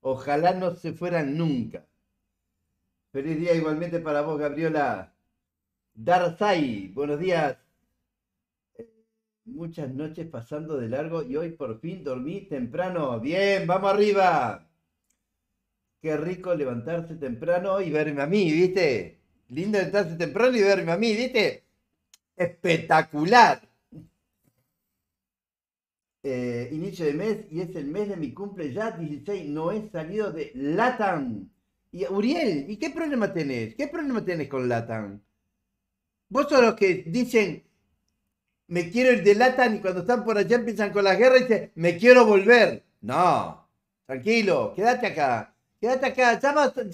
Ojalá no se fueran nunca. Feliz día igualmente para vos, Gabriela. Darzai, buenos días. Muchas noches pasando de largo y hoy por fin dormí temprano. Bien, vamos arriba. Qué rico levantarse temprano y verme a mí, ¿viste? Lindo levantarse temprano y verme a mí, ¿viste? Espectacular. Eh, inicio de mes y es el mes de mi cumple ya, 16, no he salido de Latan Y Uriel, ¿y qué problema tenés? ¿Qué problema tenés con Latan? Vos sos los que dicen, me quiero ir de Latan y cuando están por allá empiezan con la guerra y dicen, me quiero volver. No, tranquilo, quédate acá, quédate acá, ya,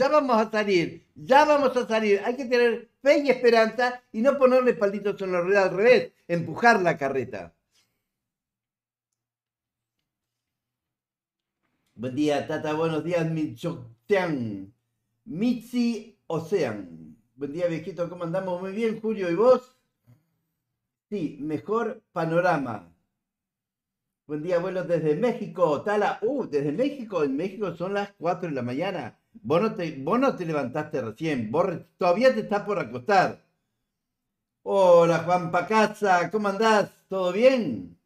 vamos a salir, ya vamos a salir. Hay que tener fe y esperanza y no ponerle palitos en la rueda al revés, empujar la carreta. Buen día, Tata. Buenos días, Michoacán. Michi, Ocean. Buen día, viejito. ¿Cómo andamos? Muy bien, Julio. ¿Y vos? Sí, mejor panorama. Buen día, abuelo, desde México. Tala, uh, desde México. En México son las 4 de la mañana. Vos no te, levantaste recién. Vos todavía te estás por acostar. Hola, Juan Pacasa. ¿Cómo andás? ¿Todo bien?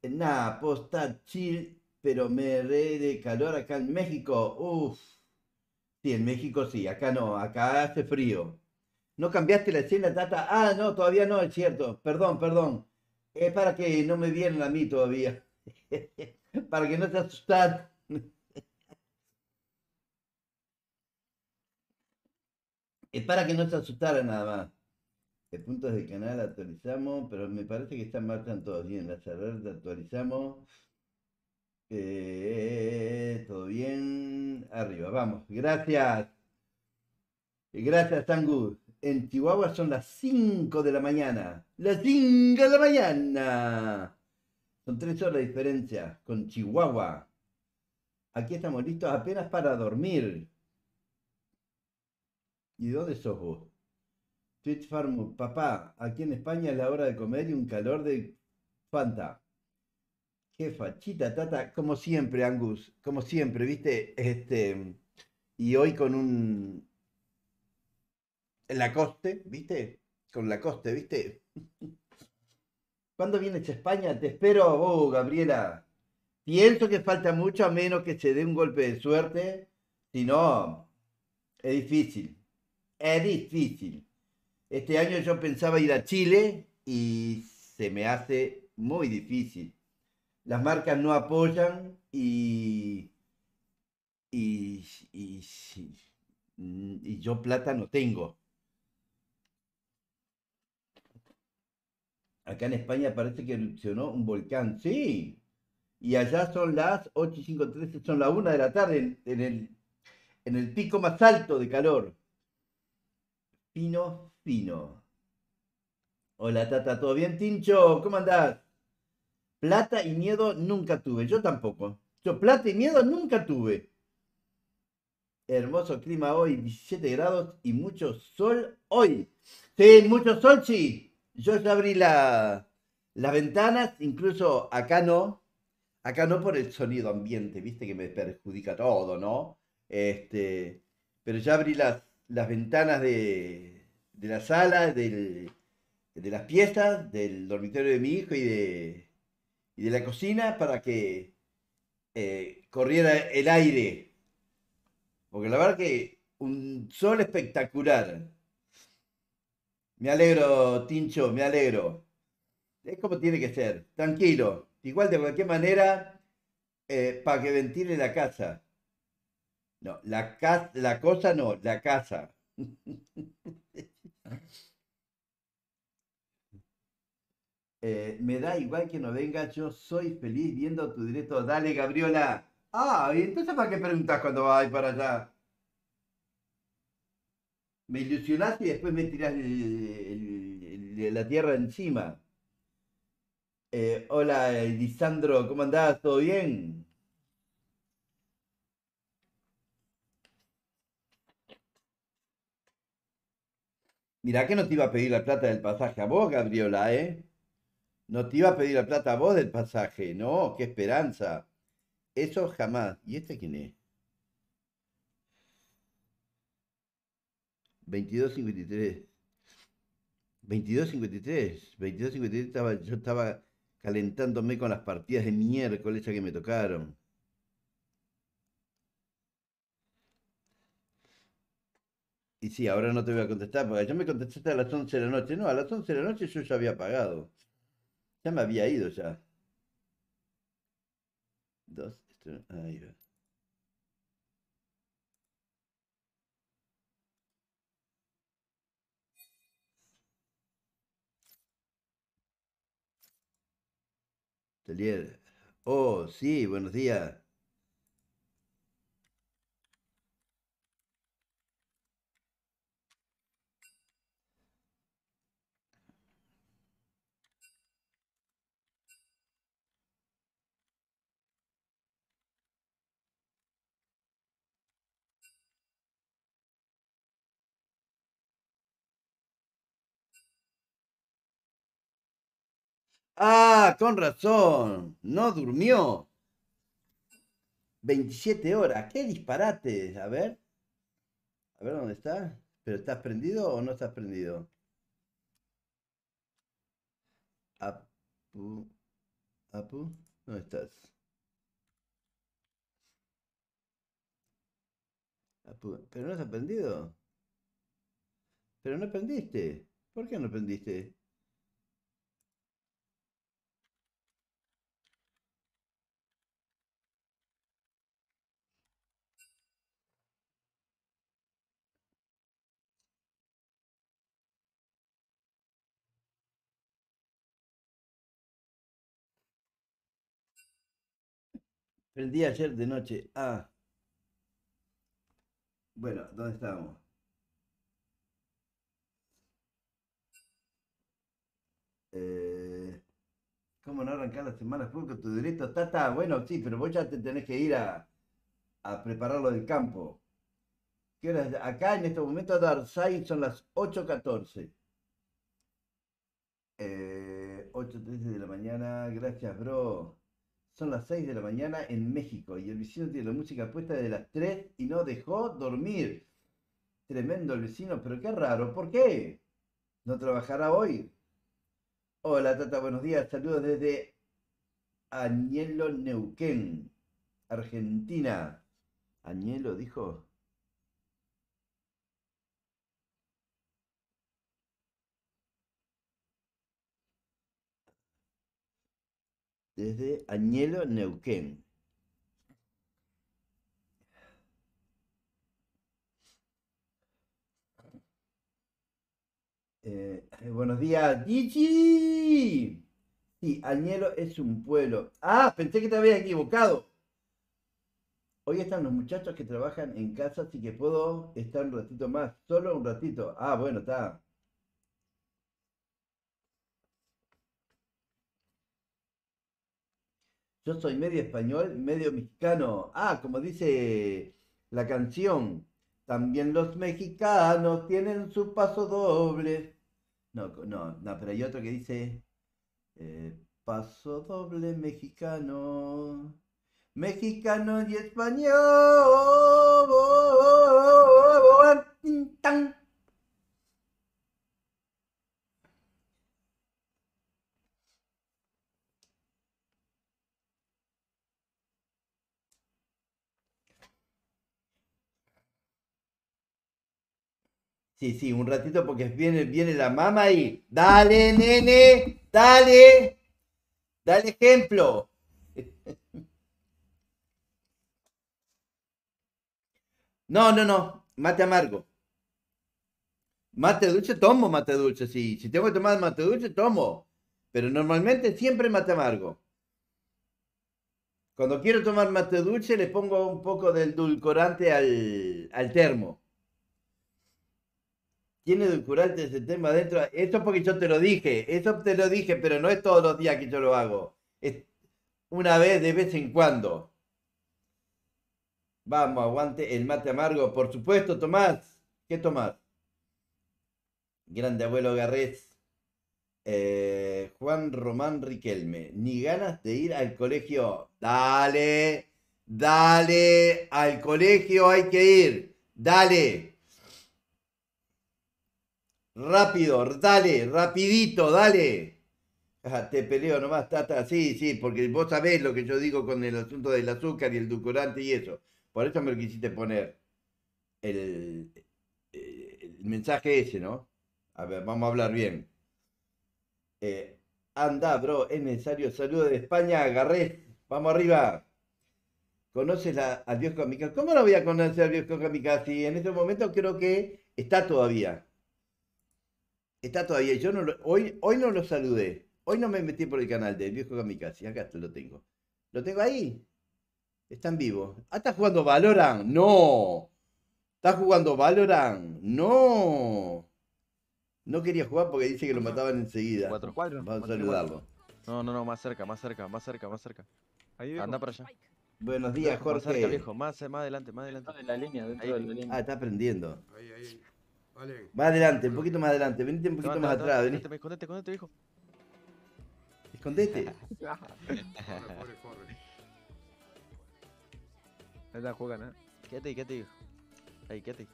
Eh, Nada, posta chill pero me re de calor acá en México. Uf. Sí, en México sí, acá no, acá hace frío. ¿No cambiaste la escena, Tata? Ah, no, todavía no, es cierto. Perdón, perdón. Es para que no me vieran a mí todavía. para que no te asustan. es para que no se asustara nada más. El puntos de canal actualizamos, pero me parece que están matando todos bien. La cerrada actualizamos. Eh, todo bien. Arriba, vamos. Gracias. Eh, gracias, good En Chihuahua son las 5 de la mañana. Las 5 de la mañana. Son tres horas de diferencia con Chihuahua. Aquí estamos listos apenas para dormir. ¿Y dónde sos vos? Twitch Farm, papá, aquí en España es la hora de comer y un calor de Fanta. Qué chita, tata, como siempre, Angus, como siempre, viste, este, y hoy con un la en coste, viste, con la coste, viste. ¿Cuándo vienes a España? Te espero a vos, Gabriela. Pienso que falta mucho a menos que se dé un golpe de suerte, si no, es difícil, es difícil. Este año yo pensaba ir a Chile y se me hace muy difícil las marcas no apoyan y, y, y, yo plata no tengo. Acá en España parece que erupcionó un volcán, sí. Y allá son las 8 y 5, son las 1 de la tarde en, el, en el pico más alto de calor. Pino, fino. Hola, Tata, ¿todo bien, Tincho? ¿Cómo andás? Plata y miedo nunca tuve. Yo tampoco. Yo plata y miedo nunca tuve. Hermoso clima hoy, 17 grados y mucho sol hoy. Sí, mucho sol, sí. Yo ya abrí las ventanas, incluso acá no. Acá no por el sonido ambiente, viste que me perjudica todo, ¿no? Este, pero ya abrí las, las ventanas de, de la sala, de las piezas, del dormitorio de mi hijo y de, y de la cocina para que eh, corriera el aire. Porque la verdad que un sol espectacular. Me alegro, Tincho, me alegro. Es como tiene que ser, tranquilo. Igual de cualquier manera, eh, para que ventile la casa. No, la, casa la cosa no, la casa. Eh, me da igual que no venga, yo soy feliz viendo tu directo. Dale, Gabriola. Ah, y entonces ¿para qué preguntas cuando vas para allá? Me ilusionaste y después me tiraste la tierra encima. Eh, hola, Lisandro, ¿cómo andás? ¿Todo bien? Mirá que no te iba a pedir la plata del pasaje a vos, Gabriola, ¿eh? No te iba a pedir la plata a vos del pasaje, no, qué esperanza. Eso jamás. ¿Y este quién es? 22.53. 22.53. 22.53 yo estaba calentándome con las partidas de miércoles que me tocaron. Y sí, ahora no te voy a contestar, porque yo me contestaste a las 11 de la noche. No, a las 11 de la noche yo ya había pagado. Ya me había ido ya. Dos. Esto, ahí va. Oh, sí, buenos días. Ah, con razón. No durmió. 27 horas. Qué disparate. A ver. A ver dónde está. ¿Pero estás prendido o no estás prendido? Apu. Apu. ¿Dónde estás? ¿Pero no has prendido? ¿Pero no prendiste? ¿Por qué no prendiste? prendí ayer de noche. Ah. Bueno, ¿dónde estábamos? Eh, ¿Cómo no arrancar la semana? Porque tu directo? está, está bueno, sí, pero vos ya te tenés que ir a, a prepararlo del campo. ¿Qué horas? Acá en este momento a son las 8.14. Eh, 8.13 de la mañana. Gracias, bro. Son las 6 de la mañana en México y el vecino tiene la música puesta desde las 3 y no dejó dormir. Tremendo el vecino, pero qué raro, ¿por qué? ¿No trabajará hoy? Hola Tata, buenos días, saludos desde Añelo Neuquén, Argentina. Añelo dijo, desde Añelo, Neuquén. Eh, eh, buenos días, Gigi. Sí, Añelo es un pueblo. Ah, pensé que te había equivocado. Hoy están los muchachos que trabajan en casa, así que puedo estar un ratito más, solo un ratito. Ah, bueno, está. Yo soy medio español, medio mexicano. Ah, como dice la canción, también los mexicanos tienen su paso doble. No, no, no, pero hay otro que dice, eh, paso doble mexicano, mexicano y español. Sí, sí, un ratito porque viene, viene la mamá y. Dale, nene, dale. Dale ejemplo. No, no, no. Mate amargo. Mate dulce, tomo mate dulce. Sí. Si tengo que tomar mate dulce, tomo. Pero normalmente siempre mate amargo. Cuando quiero tomar mate dulce, le pongo un poco del dulcorante al, al termo tiene curarte ese tema dentro. Eso porque yo te lo dije, eso te lo dije, pero no es todos los días que yo lo hago. Es una vez de vez en cuando. Vamos, aguante el mate amargo. Por supuesto, Tomás. ¿Qué Tomás? Grande abuelo Garrés. Eh, Juan Román Riquelme. Ni ganas de ir al colegio. Dale, dale, al colegio hay que ir. Dale. Rápido, dale, rapidito, dale. Ah, te peleo nomás, Tata. Sí, sí, porque vos sabés lo que yo digo con el asunto del azúcar y el ducurante y eso. Por eso me lo quisiste poner. El, mensaje ese, ¿no? A ver, vamos a hablar bien. Eh, anda, bro, es necesario. Saludos de España, agarré. Vamos arriba. ¿Conoces a, a Dios Kamikaze? ¿Cómo no voy a conocer a Dios si En este momento creo que está todavía. Está todavía, yo no lo, hoy, hoy no lo saludé. Hoy no me metí por el canal del viejo Kamikaze, acá lo tengo. Lo tengo ahí. Está en vivo. Ah, está jugando Valorant. No. Está jugando Valorant. No. No quería jugar porque dice que lo mataban enseguida. 4 Vamos a saludarlo. No, no, no, más cerca, más cerca, más cerca, más cerca. Ahí Anda para allá. Buenos días, Jorge. Más Más, adelante, más adelante. la línea, dentro Ah, está prendiendo. Ahí, ahí. Vale. Más adelante, un poquito más adelante. Venite un poquito más atrás. Venite. Escondete, escondete, viejo. Escondete. corre, corre, corre. No la juegan, eh. Quédate, quédate, viejo. Ahí, quédate.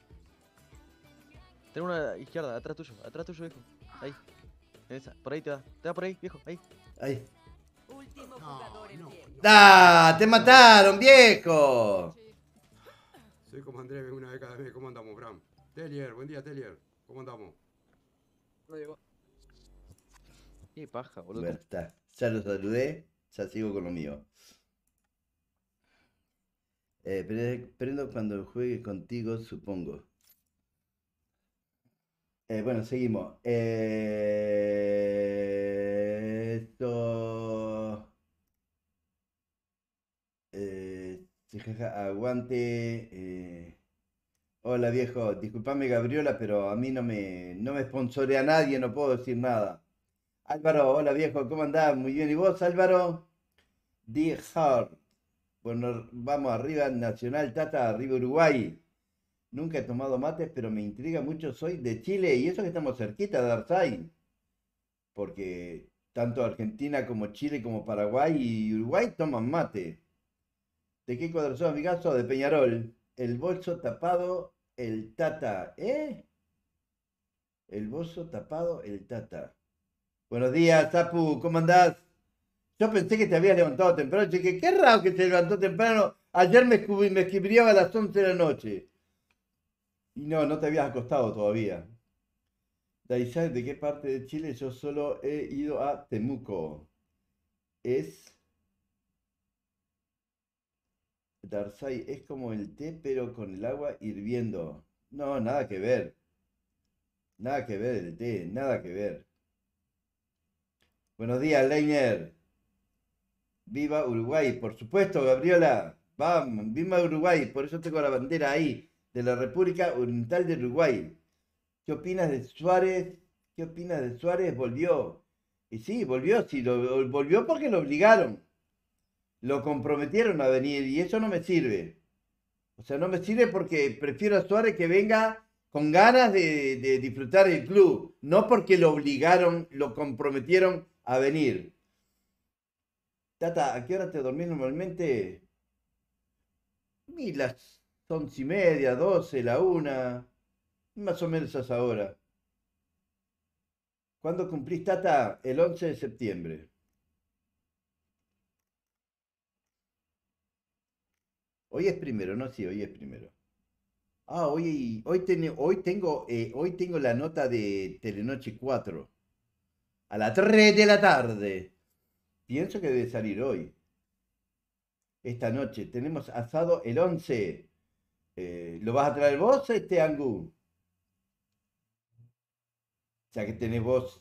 Tengo una izquierda, atrás tuyo, atrás tuyo, viejo. Ahí. Por ahí te da. Te da por ahí, viejo. Ahí. Ahí. Último ¡Te mataron, viejo! Soy como Andrés, una vez cada vez. ¿Cómo andamos, Bram? Telier, buen día, Telier. ¿Cómo andamos? No Qué paja, boludo. Ya lo saludé, ya sigo con lo mío. Eh, prendo cuando juegue contigo, supongo. Eh, bueno, seguimos. Eh, esto. Eh, aguante. Eh, Hola viejo, disculpame Gabriola, pero a mí no me, no me nadie, no puedo decir nada. Álvaro, hola viejo, ¿cómo andás? Muy bien, ¿y vos Álvaro? The Bueno, vamos arriba, Nacional Tata, arriba Uruguay. Nunca he tomado mate, pero me intriga mucho, soy de Chile y eso que estamos cerquita de Arsai, Porque tanto Argentina como Chile como Paraguay y Uruguay toman mate. ¿De qué cuadra sos, amigazo? De Peñarol el bolso tapado, el tata. ¿Eh? El bolso tapado, el tata. Buenos días, Tapu. ¿cómo andás? Yo pensé que te habías levantado temprano. Dije, qué raro que te levantó temprano. Ayer me, me a las 11 de la noche. Y no, no te habías acostado todavía. ¿Sabes ¿de qué parte de Chile? Yo solo he ido a Temuco. Es Darzai es como el té, pero con el agua hirviendo. No, nada que ver. Nada que ver el té, nada que ver. Buenos días, Leiner. Viva Uruguay, por supuesto, Gabriela Vamos, viva Uruguay, por eso tengo la bandera ahí, de la República Oriental de Uruguay. ¿Qué opinas de Suárez? ¿Qué opinas de Suárez? Volvió. Y sí, volvió, sí, lo, volvió porque lo obligaron lo comprometieron a venir y eso no me sirve. O sea, no me sirve porque prefiero a Suárez que venga con ganas de, disfrutar el club, no porque lo obligaron, lo comprometieron a venir. Tata, ¿a qué hora te dormís normalmente? Y las once y media, doce, la una, más o menos a esa ¿Cuándo cumplís, Tata? El once de septiembre. Hoy es primero, no, sí, hoy es primero. Ah, hoy, hoy, hoy, tengo, eh, hoy tengo la nota de Telenoche 4. A las 3 de la tarde. Pienso que debe salir hoy. Esta noche. Tenemos asado el 11. Eh, ¿Lo vas a traer vos, este Angú? Ya que tenés vos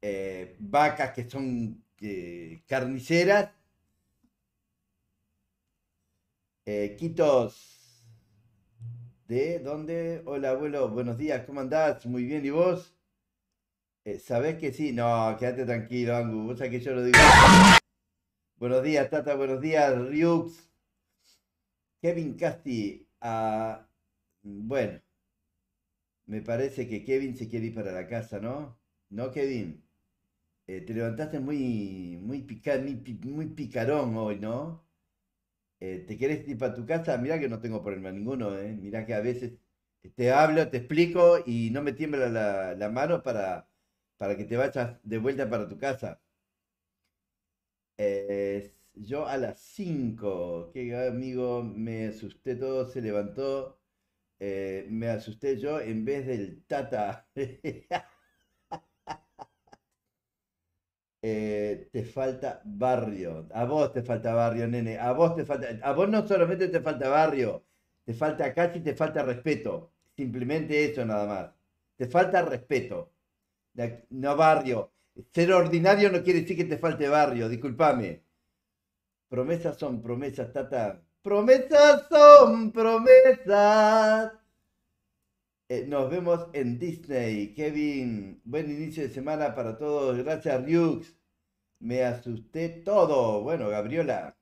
eh, vacas que son carniceras, eh, Quitos, ¿de dónde? Hola abuelo, buenos días, ¿cómo andás? Muy bien, ¿y vos? Eh, ¿Sabés que sí? No, quédate tranquilo, Angu, vos sabés que yo lo digo. buenos días, Tata, buenos días, Ryux. Kevin Casti, ah, bueno, me parece que Kevin se quiere ir para la casa, ¿no? ¿No, Kevin? Eh, te levantaste muy, muy, muy picarón hoy, ¿no? Eh, ¿te quieres ir para tu casa? Mirá que no tengo problema ninguno, ¿eh? Mirá que a veces te hablo, te explico y no me tiembla la, mano para, para que te vayas de vuelta para tu casa. yo a las 5, que amigo, me asusté todo, se levantó, eh, me asusté yo en vez del tata. Eh, te falta barrio. A vos te falta barrio, nene. A vos te falta. A vos no solamente te falta barrio, te falta casi te falta respeto. Simplemente eso nada más. Te falta respeto. No barrio. Ser ordinario no quiere decir que te falte barrio, discúlpame. Promesas son promesas, tata. Promesas son promesas. Eh, nos vemos en Disney. Kevin, buen inicio de semana para todos. Gracias, Ryux. Me asusté todo. Bueno, Gabriela,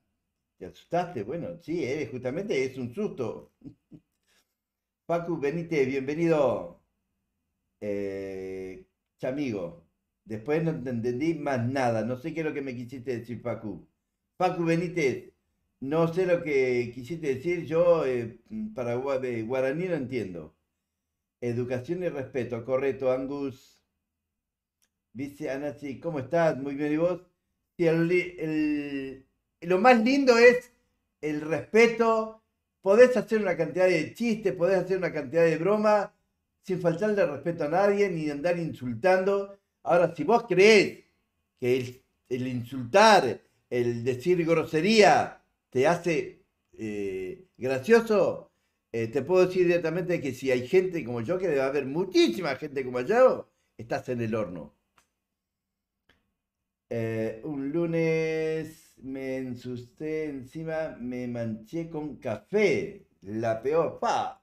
¿te asustaste? Bueno, sí, eh, justamente es un susto. Paco Benítez, bienvenido. Eh, chamigo, después no entendí más nada. No sé qué es lo que me quisiste decir, Paco, Paco Benítez, no sé lo que quisiste decir. Yo, eh, mm, para guaraní, no entiendo. Educación y respeto, correcto, Angus. Dice Sí, ¿cómo estás? Muy bien, ¿y vos? Sí, lo más lindo es el respeto. Podés hacer una cantidad de chistes, podés hacer una cantidad de broma, sin faltarle respeto a nadie, ni andar insultando. Ahora, si vos creés que el, insultar, el decir grosería, te hace eh, gracioso, eh, te puedo decir directamente que si hay gente como yo, que debe haber muchísima gente como yo, estás en el horno. Eh, un lunes me ensusté encima, me manché con café. La peor, pa.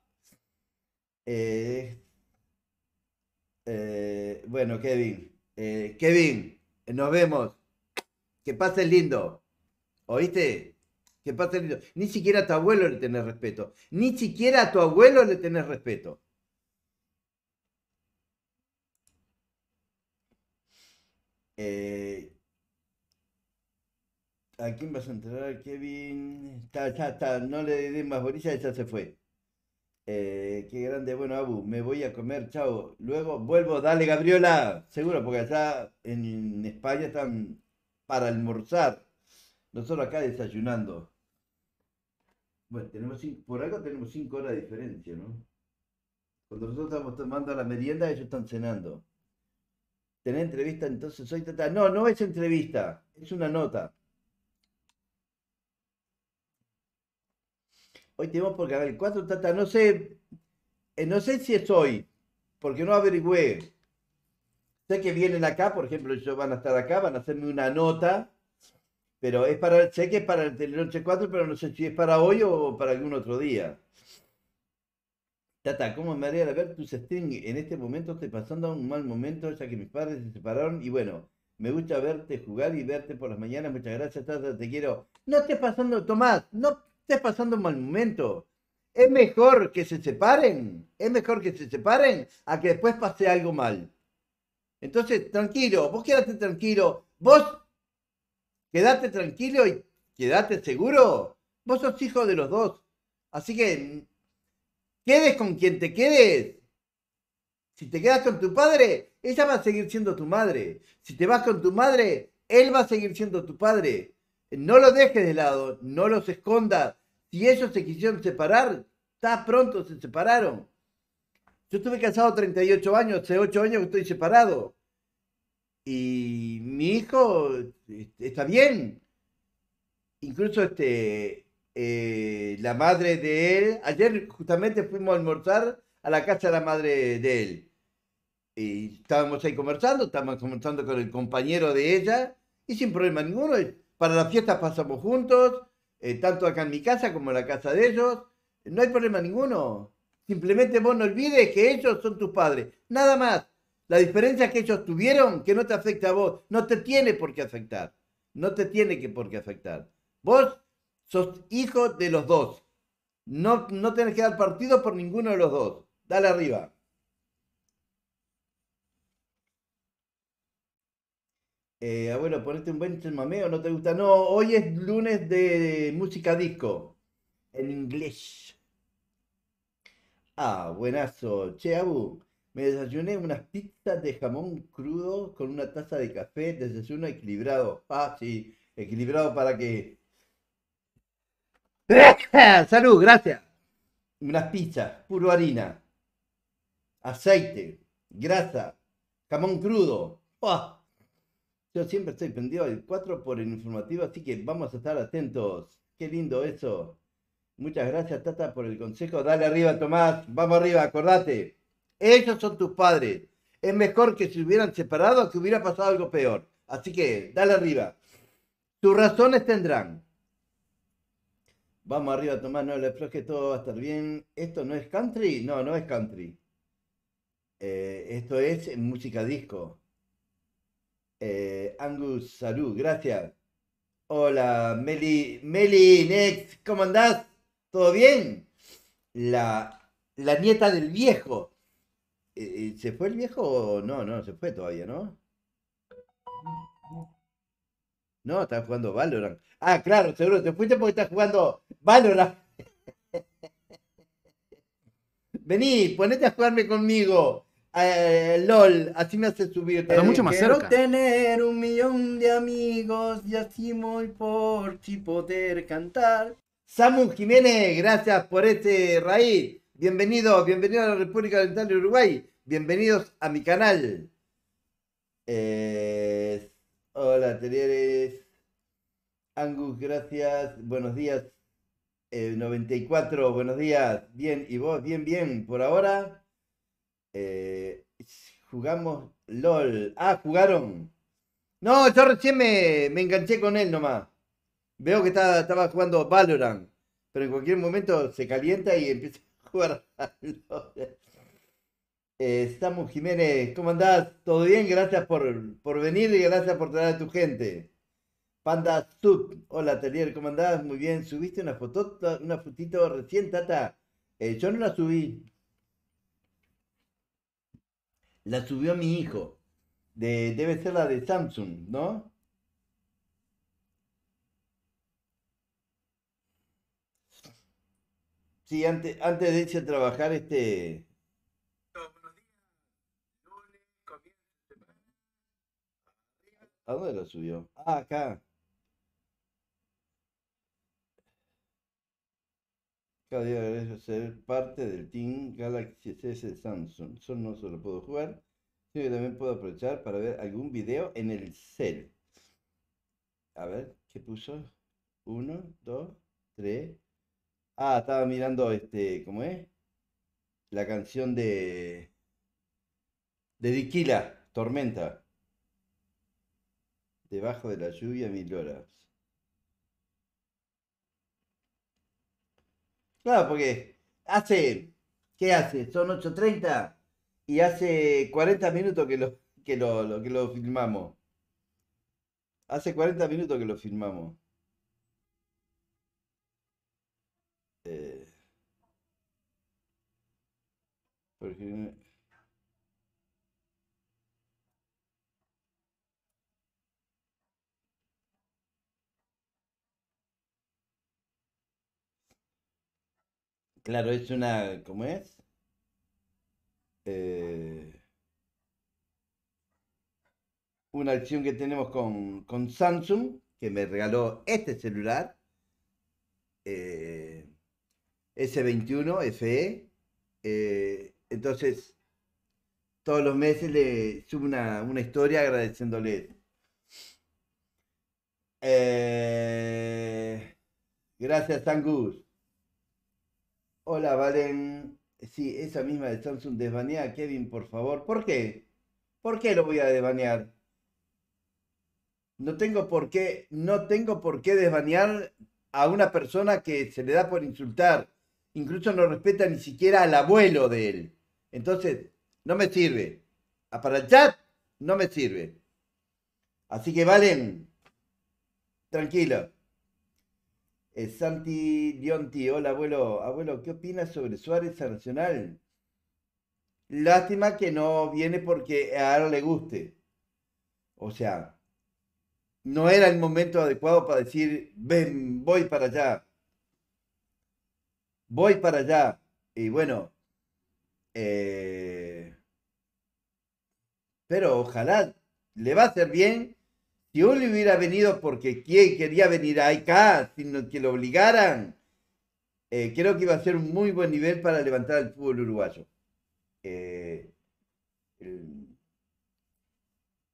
Eh, bueno, Kevin. Kevin, nos vemos. Que pases lindo. ¿Oíste? Ni siquiera a tu abuelo le tenés respeto. Ni siquiera a tu abuelo le tenés respeto. Eh, ¿A quién vas a entrar Kevin? Está, No le di más bolilla, ya se fue. Eh, qué grande, bueno, Abu, me voy a comer, chao. Luego vuelvo, dale, Gabriola. Seguro, porque allá en España están para almorzar. Nosotros acá desayunando. Bueno, tenemos por algo tenemos cinco horas de diferencia, ¿no? Cuando nosotros estamos tomando la merienda, ellos están cenando. ¿Tenés entrevista entonces hoy? Tata? No, no es entrevista, es una nota. Hoy tenemos por canal 4, Tata, no sé, eh, no sé si es hoy, porque no averigüé. Sé que vienen acá, por ejemplo, ellos van a estar acá, van a hacerme una nota pero es para, sé que es para el Telenoche 4, pero no sé si es para hoy o para algún otro día. Tata, ¿cómo me haría de ver tus streams? En este momento estoy pasando un mal momento, ya que mis padres se separaron y bueno, me gusta verte jugar y verte por las mañanas. Muchas gracias, Tata, te quiero. No estés pasando, Tomás, no estés pasando un mal momento. Es mejor que se separen, es mejor que se separen a que después pase algo mal. Entonces, tranquilo, vos quédate tranquilo. Vos quédate tranquilo y quédate seguro. Vos sos hijo de los dos. Así que quedes con quien te quedes. Si te quedas con tu padre, ella va a seguir siendo tu madre. Si te vas con tu madre, él va a seguir siendo tu padre. No los dejes de lado, no los escondas. Si ellos se quisieron separar, está pronto se separaron. Yo estuve casado 38 años, hace 8 años que estoy separado y mi hijo este, está bien. Incluso este, eh, la madre de él, ayer justamente fuimos a almorzar a la casa de la madre de él. Y estábamos ahí conversando, estábamos conversando con el compañero de ella y sin problema ninguno. Eh, para las fiestas pasamos juntos, eh, tanto acá en mi casa como en la casa de ellos. No hay problema ninguno. Simplemente vos no olvides que ellos son tus padres. Nada más. La diferencia que ellos tuvieron, que no te afecta a vos, no te tiene por qué afectar. No te tiene que por qué afectar. Vos sos hijo de los dos. No, no tenés que dar partido por ninguno de los dos. Dale arriba. Eh, abuelo, ponete un buen chelmameo. ¿no te gusta? No, hoy es lunes de música disco, en inglés. Ah, buenazo. Che, Abu, me desayuné unas pizzas de jamón crudo con una taza de café, desayuno equilibrado. Ah, sí, equilibrado para que... Salud, gracias. Unas pizzas, puro harina, aceite, grasa, jamón crudo. Yo siempre estoy pendiente el 4 por el informativo, así que vamos a estar atentos. Qué lindo eso. Muchas gracias, Tata, por el consejo. Dale arriba, Tomás. Vamos arriba, acordate. Ellos son tus padres. Es mejor que se hubieran separado que hubiera pasado algo peor. Así que, dale arriba. Tus razones tendrán. Vamos arriba, Tomás, no le que todo va a estar bien. ¿Esto no es country? No, no es country. Eh, esto es música disco. Eh, Angus Salud, gracias. Hola, Meli, Meli, Next, ¿cómo andás? ¿Todo bien? La, la nieta del viejo. Eh, ¿Se fue el viejo? No, no, se fue todavía, ¿no? No, está jugando Valorant. Ah, claro, seguro, se fuiste porque estás jugando Valorant. Vení, ponete a jugarme conmigo. Eh, LOL, así me hace subir. mucho más Quiero tener un millón de amigos y así muy por ti poder cantar. Samu Jiménez, gracias por este raíz. Bienvenidos, bienvenidos a la República Oriental de Uruguay. Bienvenidos a mi canal. Eh, hola, Terieres. Angus, gracias. Buenos días. 94, eh, buenos días. Bien, ¿y vos? Bien, bien. Por ahora eh, jugamos LOL. Ah, jugaron. No, yo recién me, me enganché con él nomás. Veo que está, estaba jugando Valorant. Pero en cualquier momento se calienta y empieza Estamos, eh, Samu Jiménez, ¿cómo andás? ¿Todo bien? Gracias por, venir y gracias por traer a tu gente. Panda Sub, hola Talier, ¿cómo andás? Muy bien, ¿subiste una foto, una fotito recién, Tata? Eh, yo no la subí. La subió mi hijo. debe ser la de Samsung, ¿no? Sí, antes, antes de irse a trabajar, este. ¿A dónde lo subió? Ah, acá. Cada día agradezco ser parte del Team Galaxy S Samsung. Yo no solo puedo jugar, sino que también puedo aprovechar para ver algún video en el cel. A ver, ¿qué puso? Uno, dos, tres, Ah, estaba mirando este, ¿cómo es? La canción de de Diquila, Tormenta. Debajo de la lluvia mil horas. Claro, porque hace, ¿qué hace? Son 8.30 y hace 40 minutos que lo, que lo, que lo filmamos. Hace 40 minutos que lo filmamos. Claro, es una, ¿cómo es? Eh, una acción que tenemos con, con, Samsung, que me regaló este celular, eh, S21 FE, eh, entonces, todos los meses le subo una, historia agradeciéndole. Eh, gracias, Angus. Hola, Valen. Sí, esa misma de Samsung. Desbanea a Kevin, por favor. ¿Por qué? ¿Por qué lo voy a desbanear? No tengo por qué, no tengo por qué desbanear a una persona que se le da por insultar. Incluso no respeta ni siquiera al abuelo de él. Entonces, no me sirve. Para el chat, no me sirve. Así que valen. Tranquilo. Eh, Santi Dionti, hola abuelo. Abuelo, ¿qué opinas sobre Suárez a Nacional? Lástima que no viene porque a le guste. O sea, no era el momento adecuado para decir, ven, voy para allá. Voy para allá. Y bueno, eh, pero ojalá le va a hacer bien. Si uno hubiera venido porque quería venir a acá sino que lo obligaran, eh, creo que iba a ser un muy buen nivel para levantar el fútbol uruguayo. Eh,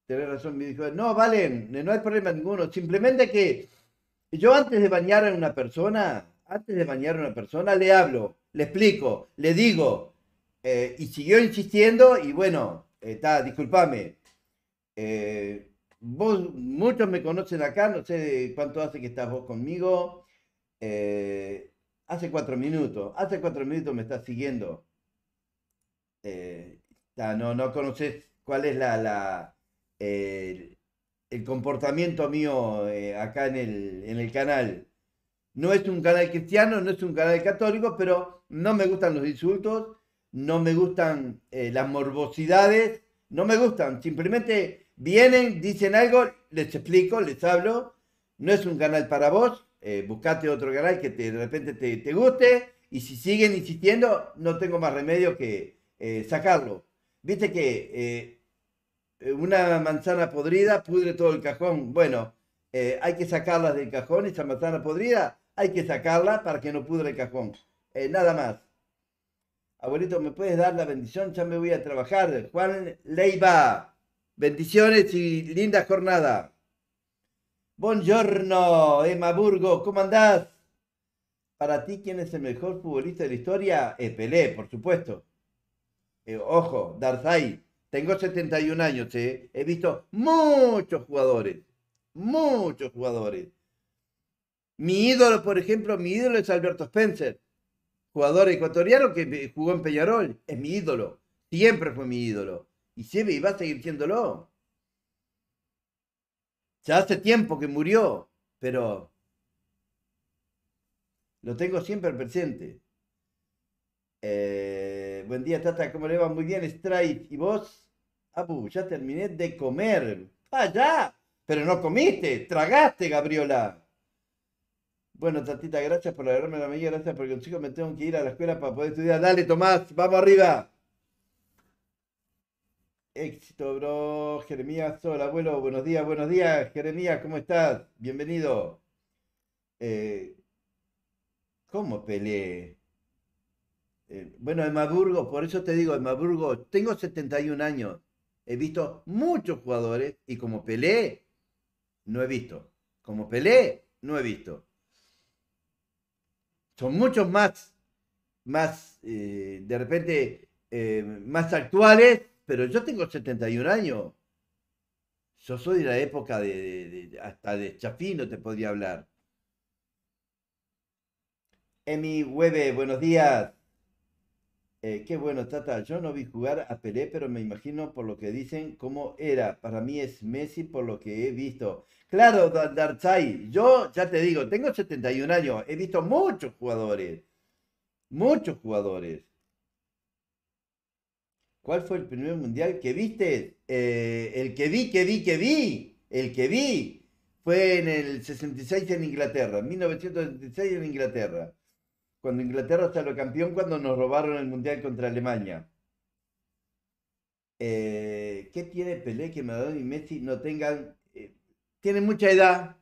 razón, me dijo, no, valen, no hay problema ninguno. Simplemente que yo antes de bañar a una persona, antes de bañar a una persona, le hablo, le explico, le digo, eh, y siguió insistiendo y bueno, está, eh, discúlpame. Eh, vos, muchos me conocen acá, no sé cuánto hace que estás vos conmigo. hace cuatro minutos, hace cuatro minutos me estás siguiendo. no, no conoces cuál es la, la el, comportamiento mío acá en el, en el canal. No es un canal cristiano, no es un canal católico, pero no me gustan los insultos no me gustan eh, las morbosidades, no me gustan. Simplemente vienen, dicen algo, les explico, les hablo. No es un canal para vos, eh, buscate otro canal que de repente te, guste. Y si siguen insistiendo, no tengo más remedio que eh, sacarlo. Viste que una manzana podrida pudre todo el cajón. Bueno, hay que sacarla del cajón, esa manzana podrida hay que sacarla para que no pudre el cajón. nada más. Abuelito, ¿me puedes dar la bendición? Ya me voy a trabajar. Juan Leiva. Bendiciones y linda jornada. Buongiorno, Emma Burgo. ¿Cómo andás? Para ti, ¿quién es el mejor futbolista de la historia? Eh, Pelé, por supuesto. Eh, ojo, Darzai. Tengo 71 años, ¿eh? he visto muchos jugadores, muchos jugadores. Mi ídolo, por ejemplo, mi ídolo es Alberto Spencer jugador ecuatoriano que jugó en Peñarol. Es mi ídolo. Siempre fue mi ídolo. Y y va a seguir siéndolo. Ya hace tiempo que murió, pero lo tengo siempre presente. Eh, buen día, Tata. ¿Cómo le va? Muy bien, Strike. ¿Y vos? Abu, ya terminé de comer. Ah, ya. Pero no comiste. Tragaste, Gabriola. Bueno, Tatita, gracias por agarrarme la medida, gracias porque chicos me tengo que ir a la escuela para poder estudiar. Dale, Tomás, vamos arriba. Éxito, bro. Jeremías, Sol, abuelo. Buenos días, buenos días. Jeremías, ¿cómo estás? Bienvenido. Eh, ¿Cómo peleé? Eh, bueno, en Maburgo, por eso te digo, en Maburgo, tengo 71 años. He visto muchos jugadores y como peleé, no he visto. Como peleé, no he visto son muchos más, más eh, de repente, eh, más actuales, pero yo tengo 71 años. Yo soy de la época de, hasta de hasta no te podría hablar. Emi Hueve, buenos días. Eh, qué bueno, Tata. Yo no vi jugar a Pelé, pero me imagino por lo que dicen cómo era. Para mí es Messi por lo que he visto. Claro, Darzai, yo ya te digo, tengo 71 años, he visto muchos jugadores, muchos jugadores. ¿Cuál fue el primer mundial que viste? Eh, el que vi, que vi, que vi, el que vi, fue en el 66 en Inglaterra, 1966 en Inglaterra, cuando Inglaterra salió campeón, cuando nos robaron el mundial contra Alemania. Eh, ¿Qué tiene Pelé que Maradona y Messi no tengan tiene mucha edad,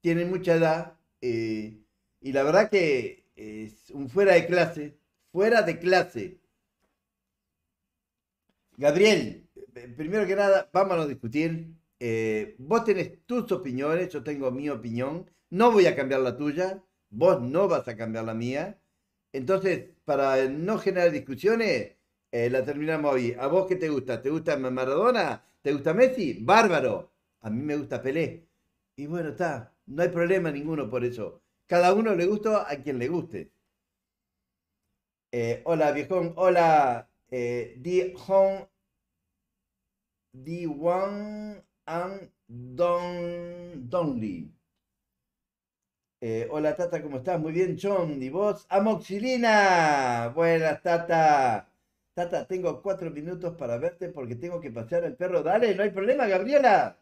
tiene mucha edad, eh, y la verdad que es un fuera de clase, fuera de clase. Gabriel, eh, primero que nada, vámonos a discutir. Eh, vos tenés tus opiniones, yo tengo mi opinión. No voy a cambiar la tuya, vos no vas a cambiar la mía. Entonces, para no generar discusiones, la terminamos hoy. ¿A vos qué te gusta? ¿Te gusta Maradona? ¿Te gusta Messi? Bárbaro a mí me gusta Pelé. Y bueno, está, no hay problema ninguno por eso. Cada uno le gusta a quien le guste. Eh, hola, viejón. Hola, eh, Di Hong. Di and Don Donly. hola, Tata, ¿cómo estás? Muy bien, John. ¿Y vos? ¡Amoxilina! Buenas, Tata. Tata, tengo cuatro minutos para verte porque tengo que pasear al perro. Dale, no hay problema, Gabriela.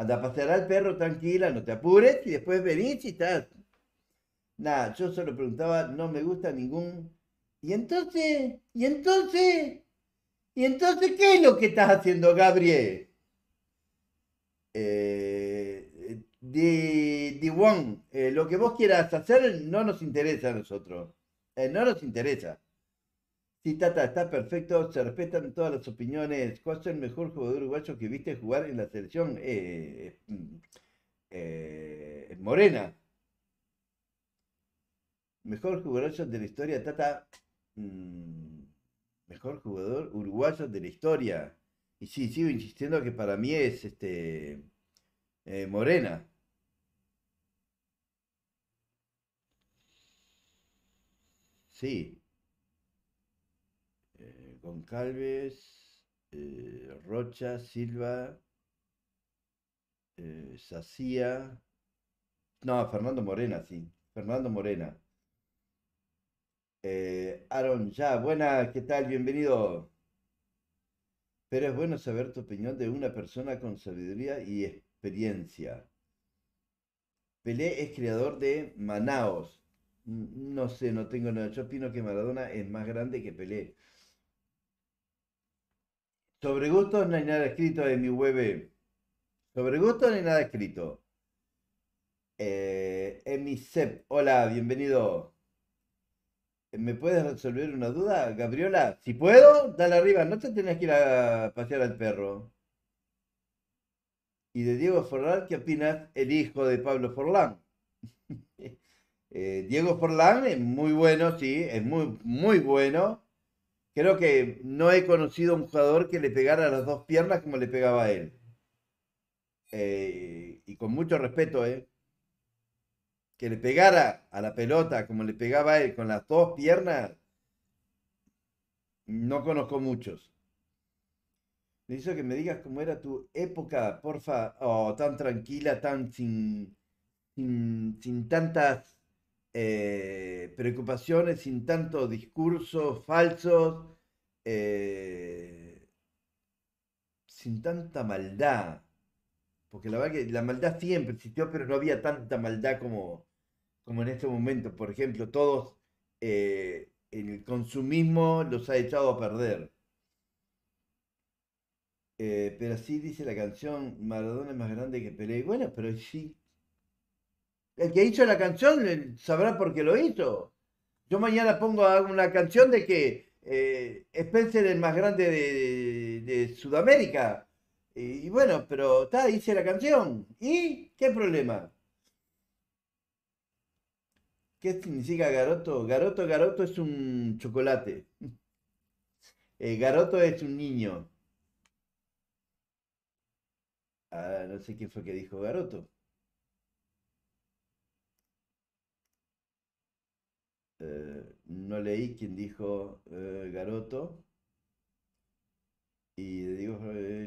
Anda a pasear al perro tranquila, no te apures y después venís y estás. Nada, yo solo preguntaba, no me gusta ningún. ¿Y entonces? ¿Y entonces? ¿Y entonces qué es lo que estás haciendo, Gabriel? Eh, de, eh, lo que vos quieras hacer no nos interesa a nosotros. Eh, no nos interesa. Sí, Tata, está perfecto, se respetan todas las opiniones. ¿Cuál es el mejor jugador uruguayo que viste jugar en la selección? Eh, eh, mm, eh, Morena. Mejor jugador de la historia, Tata. Mm, mejor jugador uruguayo de la historia. Y sí, sigo insistiendo que para mí es este Morena. Sí. Goncalves, Calves, eh, Rocha, Silva, eh, Sacía. No, Fernando Morena, sí. Fernando Morena. Eh, Aaron, ya, buena, ¿qué tal? Bienvenido. Pero es bueno saber tu opinión de una persona con sabiduría y experiencia. Pelé es creador de Manaos. No sé, no tengo nada. Yo opino que Maradona es más grande que Pelé. Sobre gustos no hay nada escrito en mi web. Sobre gustos no hay nada escrito. Eh, Sep, hola, bienvenido. ¿Me puedes resolver una duda, Gabriola? Si puedo, dale arriba, no te tenés que ir a pasear al perro. Y de Diego Forlán, ¿qué opinas? El hijo de Pablo Forlán. Eh, Diego Forlán es muy bueno, sí, es muy, muy bueno creo que no he conocido a un jugador que le pegara las dos piernas como le pegaba a él. Eh, y con mucho respeto, ¿eh? Que le pegara a la pelota como le pegaba a él con las dos piernas, no conozco muchos. Necesito que me digas cómo era tu época, porfa, oh, tan tranquila, tan sin, sin, sin tantas eh, preocupaciones sin tantos discursos falsos, eh, sin tanta maldad. Porque la verdad que la maldad siempre existió, pero no había tanta maldad como, como en este momento. Por ejemplo, todos eh, el consumismo los ha echado a perder. pero así dice la canción, Maradona es más grande que Pelé. Bueno, pero sí, el que hizo la canción sabrá por qué lo hizo. Yo mañana pongo una canción de que eh, Spencer es el más grande de, Sudamérica. Y, bueno, pero está, hice la canción. ¿Y qué problema? ¿Qué significa garoto? Garoto, garoto es un chocolate. Eh, garoto es un niño. Ah, no sé quién fue que dijo garoto. Eh, no leí quien dijo eh, Garoto. Y le digo,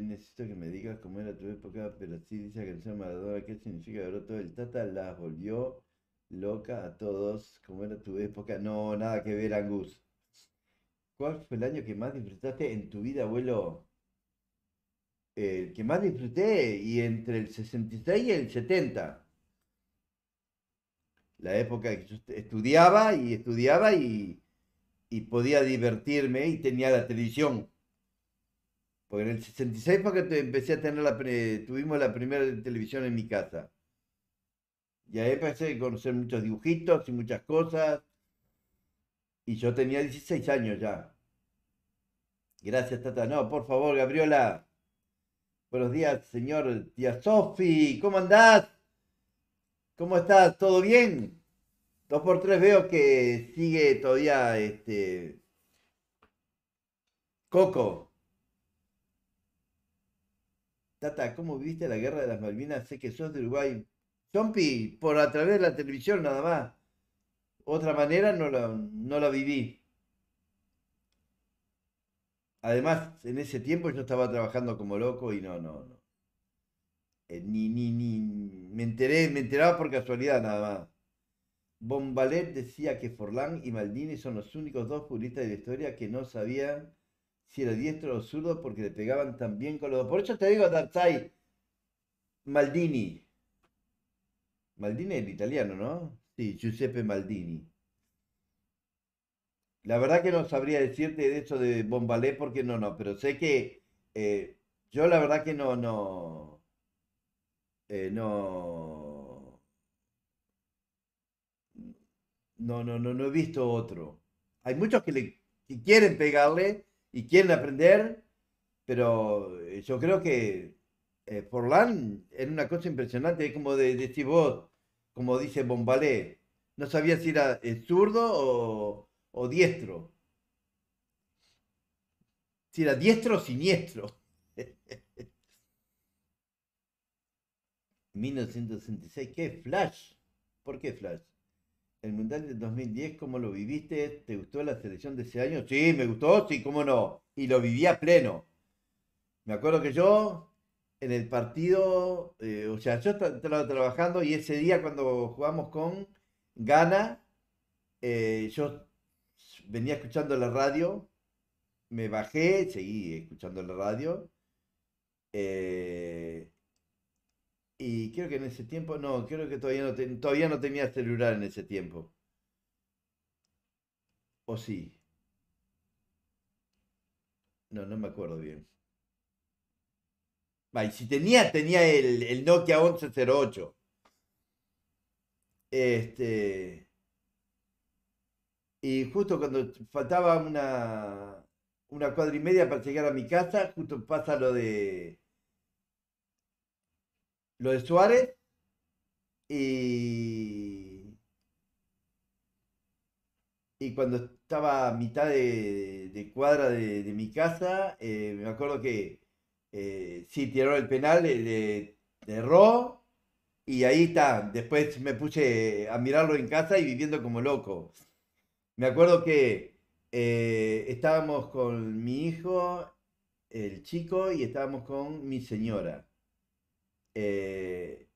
necesito que me digas cómo era tu época, pero sí dice que canción Maradona, ¿qué significa Garoto? El Tata las volvió loca a todos. ¿Cómo era tu época? No, nada que ver, Angus. ¿Cuál fue el año que más disfrutaste en tu vida, abuelo? El que más disfruté y entre el 66 y el 70 la época que yo estudiaba y estudiaba y, podía divertirme y tenía la televisión. Porque en el 66 porque empecé a tener la tuvimos la primera televisión en mi casa. Y ahí empecé a conocer muchos dibujitos y muchas cosas. Y yo tenía 16 años ya. Gracias, Tata. No, por favor, Gabriola. Buenos días, señor. Tía Sofi, ¿cómo andás? ¿Cómo estás? ¿Todo bien? Dos por tres veo que sigue todavía este. Coco. Tata, ¿cómo viviste la guerra de las Malvinas? Sé que sos de Uruguay. Chompi, por a través de la televisión nada más. Otra manera no la, no la viví. Además, en ese tiempo yo estaba trabajando como loco y no, no, no. Eh, ni, ni, ni. Me enteré, me enteraba por casualidad nada más. Bombalet decía que Forlán y Maldini son los únicos dos juristas de la historia que no sabían si era diestro o zurdo porque le pegaban tan bien con los dos. Por eso te digo, Tarzai, Maldini. Maldini es el italiano, ¿no? Sí, Giuseppe Maldini. La verdad que no sabría decirte de eso de Bombalet porque no, no, pero sé que eh, yo la verdad que no, no, eh, no, no, no, no, he visto otro. Hay muchos que, le, quieren pegarle y quieren aprender, pero eh, yo creo que eh, Forlán era una cosa impresionante, como de, de como dice Bombalé. No sabía si era eh, zurdo o, o diestro. Si era diestro o siniestro. 1966. ¡Qué flash! ¿Por qué flash? El Mundial de 2010, ¿cómo lo viviste? ¿Te gustó la selección de ese año? Sí, me gustó, sí, cómo no. Y lo vivía pleno. Me acuerdo que yo en el partido, eh, o sea, yo estaba trabajando y ese día cuando jugamos con Ghana, eh, yo venía escuchando la radio, me bajé, seguí escuchando la radio, eh, y creo que en ese tiempo, no, creo que todavía no, todavía no tenía celular en ese tiempo. ¿O sí? No, no me acuerdo bien. Va, si tenía, tenía el, el Nokia 1108. Este. Y justo cuando faltaba una, una cuadra y media para llegar a mi casa, justo pasa lo de lo de Suárez y. cuando estaba a mitad de, cuadra de, mi casa, eh, me acuerdo que eh, sí tiró el penal, le, le y ahí está. Después me puse a mirarlo en casa y viviendo como loco. Me acuerdo que eh, estábamos con mi hijo, el chico, y estábamos con mi señora. Eh,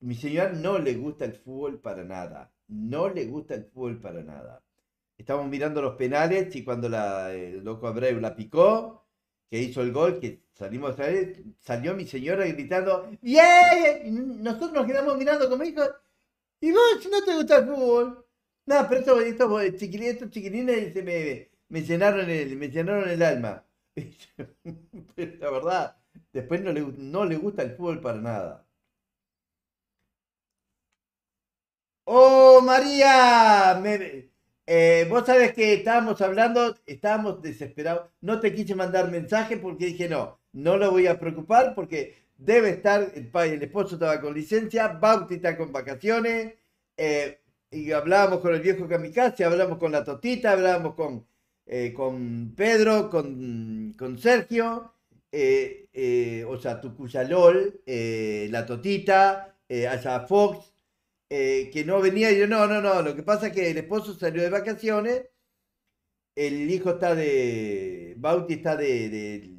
mi señora no le gusta el fútbol para nada. No le gusta el fútbol para nada. estamos mirando los penales y cuando la, el loco Abreu la picó, que hizo el gol, que salimos a ver, salió mi señora gritando, ¡Bien! Y nosotros nos quedamos mirando como hijos. Y vos, no te gusta el fútbol. No, pero estos, estos, chiquilines, estos chiquilines se me, llenaron el, me llenaron el alma. pero la verdad, Después no le, gusta el fútbol para nada. ¡Oh, María! Eh, vos sabés que estábamos hablando, estábamos desesperados. No te quise mandar mensaje porque dije, no, no lo voy a preocupar porque debe estar, el, el esposo estaba con licencia, Bautista con vacaciones, eh, y hablábamos con el viejo Kamikaze, hablábamos con la Totita, hablábamos con, eh, con Pedro, con, con Sergio, eh, eh, o sea, Tucuyalol, eh, La Totita, allá Fox, que no venía. Y yo, no, no, no. Lo que pasa es que el esposo salió de vacaciones, el hijo está de. Bauti está de.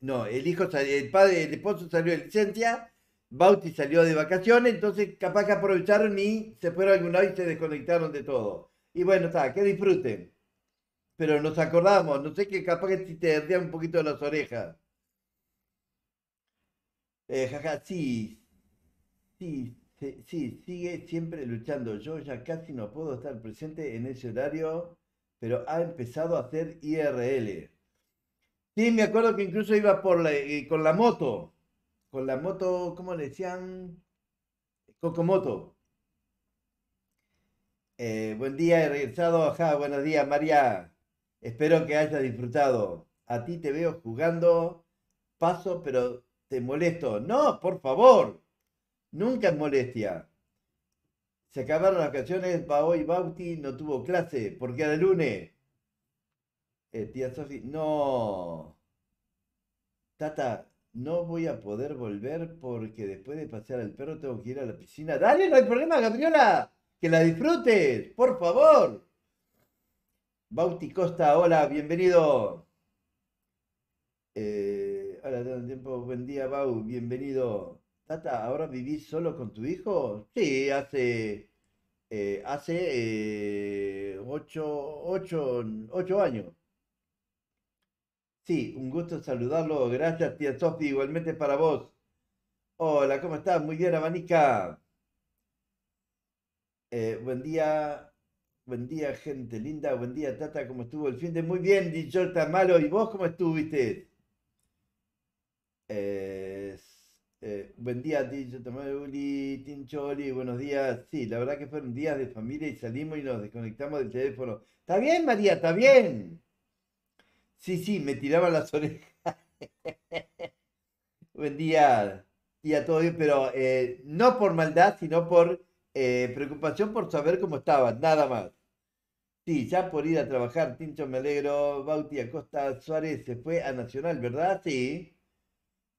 no, el hijo salió, el padre, el esposo salió de licencia, Bauti salió de vacaciones, entonces capaz que aprovecharon y se fueron a algún lado y se desconectaron de todo. Y bueno, está, que disfruten. Pero nos acordamos, no sé que capaz que te ardían un poquito las orejas. Eh, jaja, sí, sí, sigue siempre luchando. Yo ya casi no puedo estar presente en ese horario, pero ha empezado a hacer IRL. Sí, me acuerdo que incluso iba por la, eh, con la moto, con la moto, ¿cómo le decían? Cocomoto. moto. Eh, buen día, he regresado. Ajá, buenos días, María. Espero que hayas disfrutado. A ti te veo jugando paso, pero te molesto. No, por favor, nunca es molestia. Se acabaron las canciones, va hoy Bauti no tuvo clase, porque era lunes. Eh, tía Sofi, no. Tata, no voy a poder volver porque después de pasear al perro tengo que ir a la piscina. Dale, no hay problema, Gabriela. Que la disfrutes, por favor. Bauti Costa, hola, bienvenido. Eh, Hola, tiempo. Buen día, Bau. Bienvenido. Tata, ¿ahora vivís solo con tu hijo? Sí, hace. Eh, hace. Eh, ocho, años. Sí, un gusto saludarlo. Gracias, tía Sofi. Igualmente para vos. Hola, ¿cómo estás? Muy bien, Abanica. Eh, buen día, buen día, gente linda. Buen día, Tata. ¿Cómo estuvo el fin de? Muy bien, tan Malo. ¿Y vos cómo estuviste? Eh, buen día, Tincho Tincho Tincholi, buenos días. Sí, la verdad que fueron días de familia y salimos y nos desconectamos del teléfono. Está bien, María, está bien. Sí, sí, me tiraba las orejas. buen día, día todo bien, pero eh, no por maldad, sino por eh, preocupación por saber cómo estaban, nada más. Sí, ya por ir a trabajar, Tincho, me alegro. Bauti Acosta Suárez se fue a Nacional, ¿verdad? Sí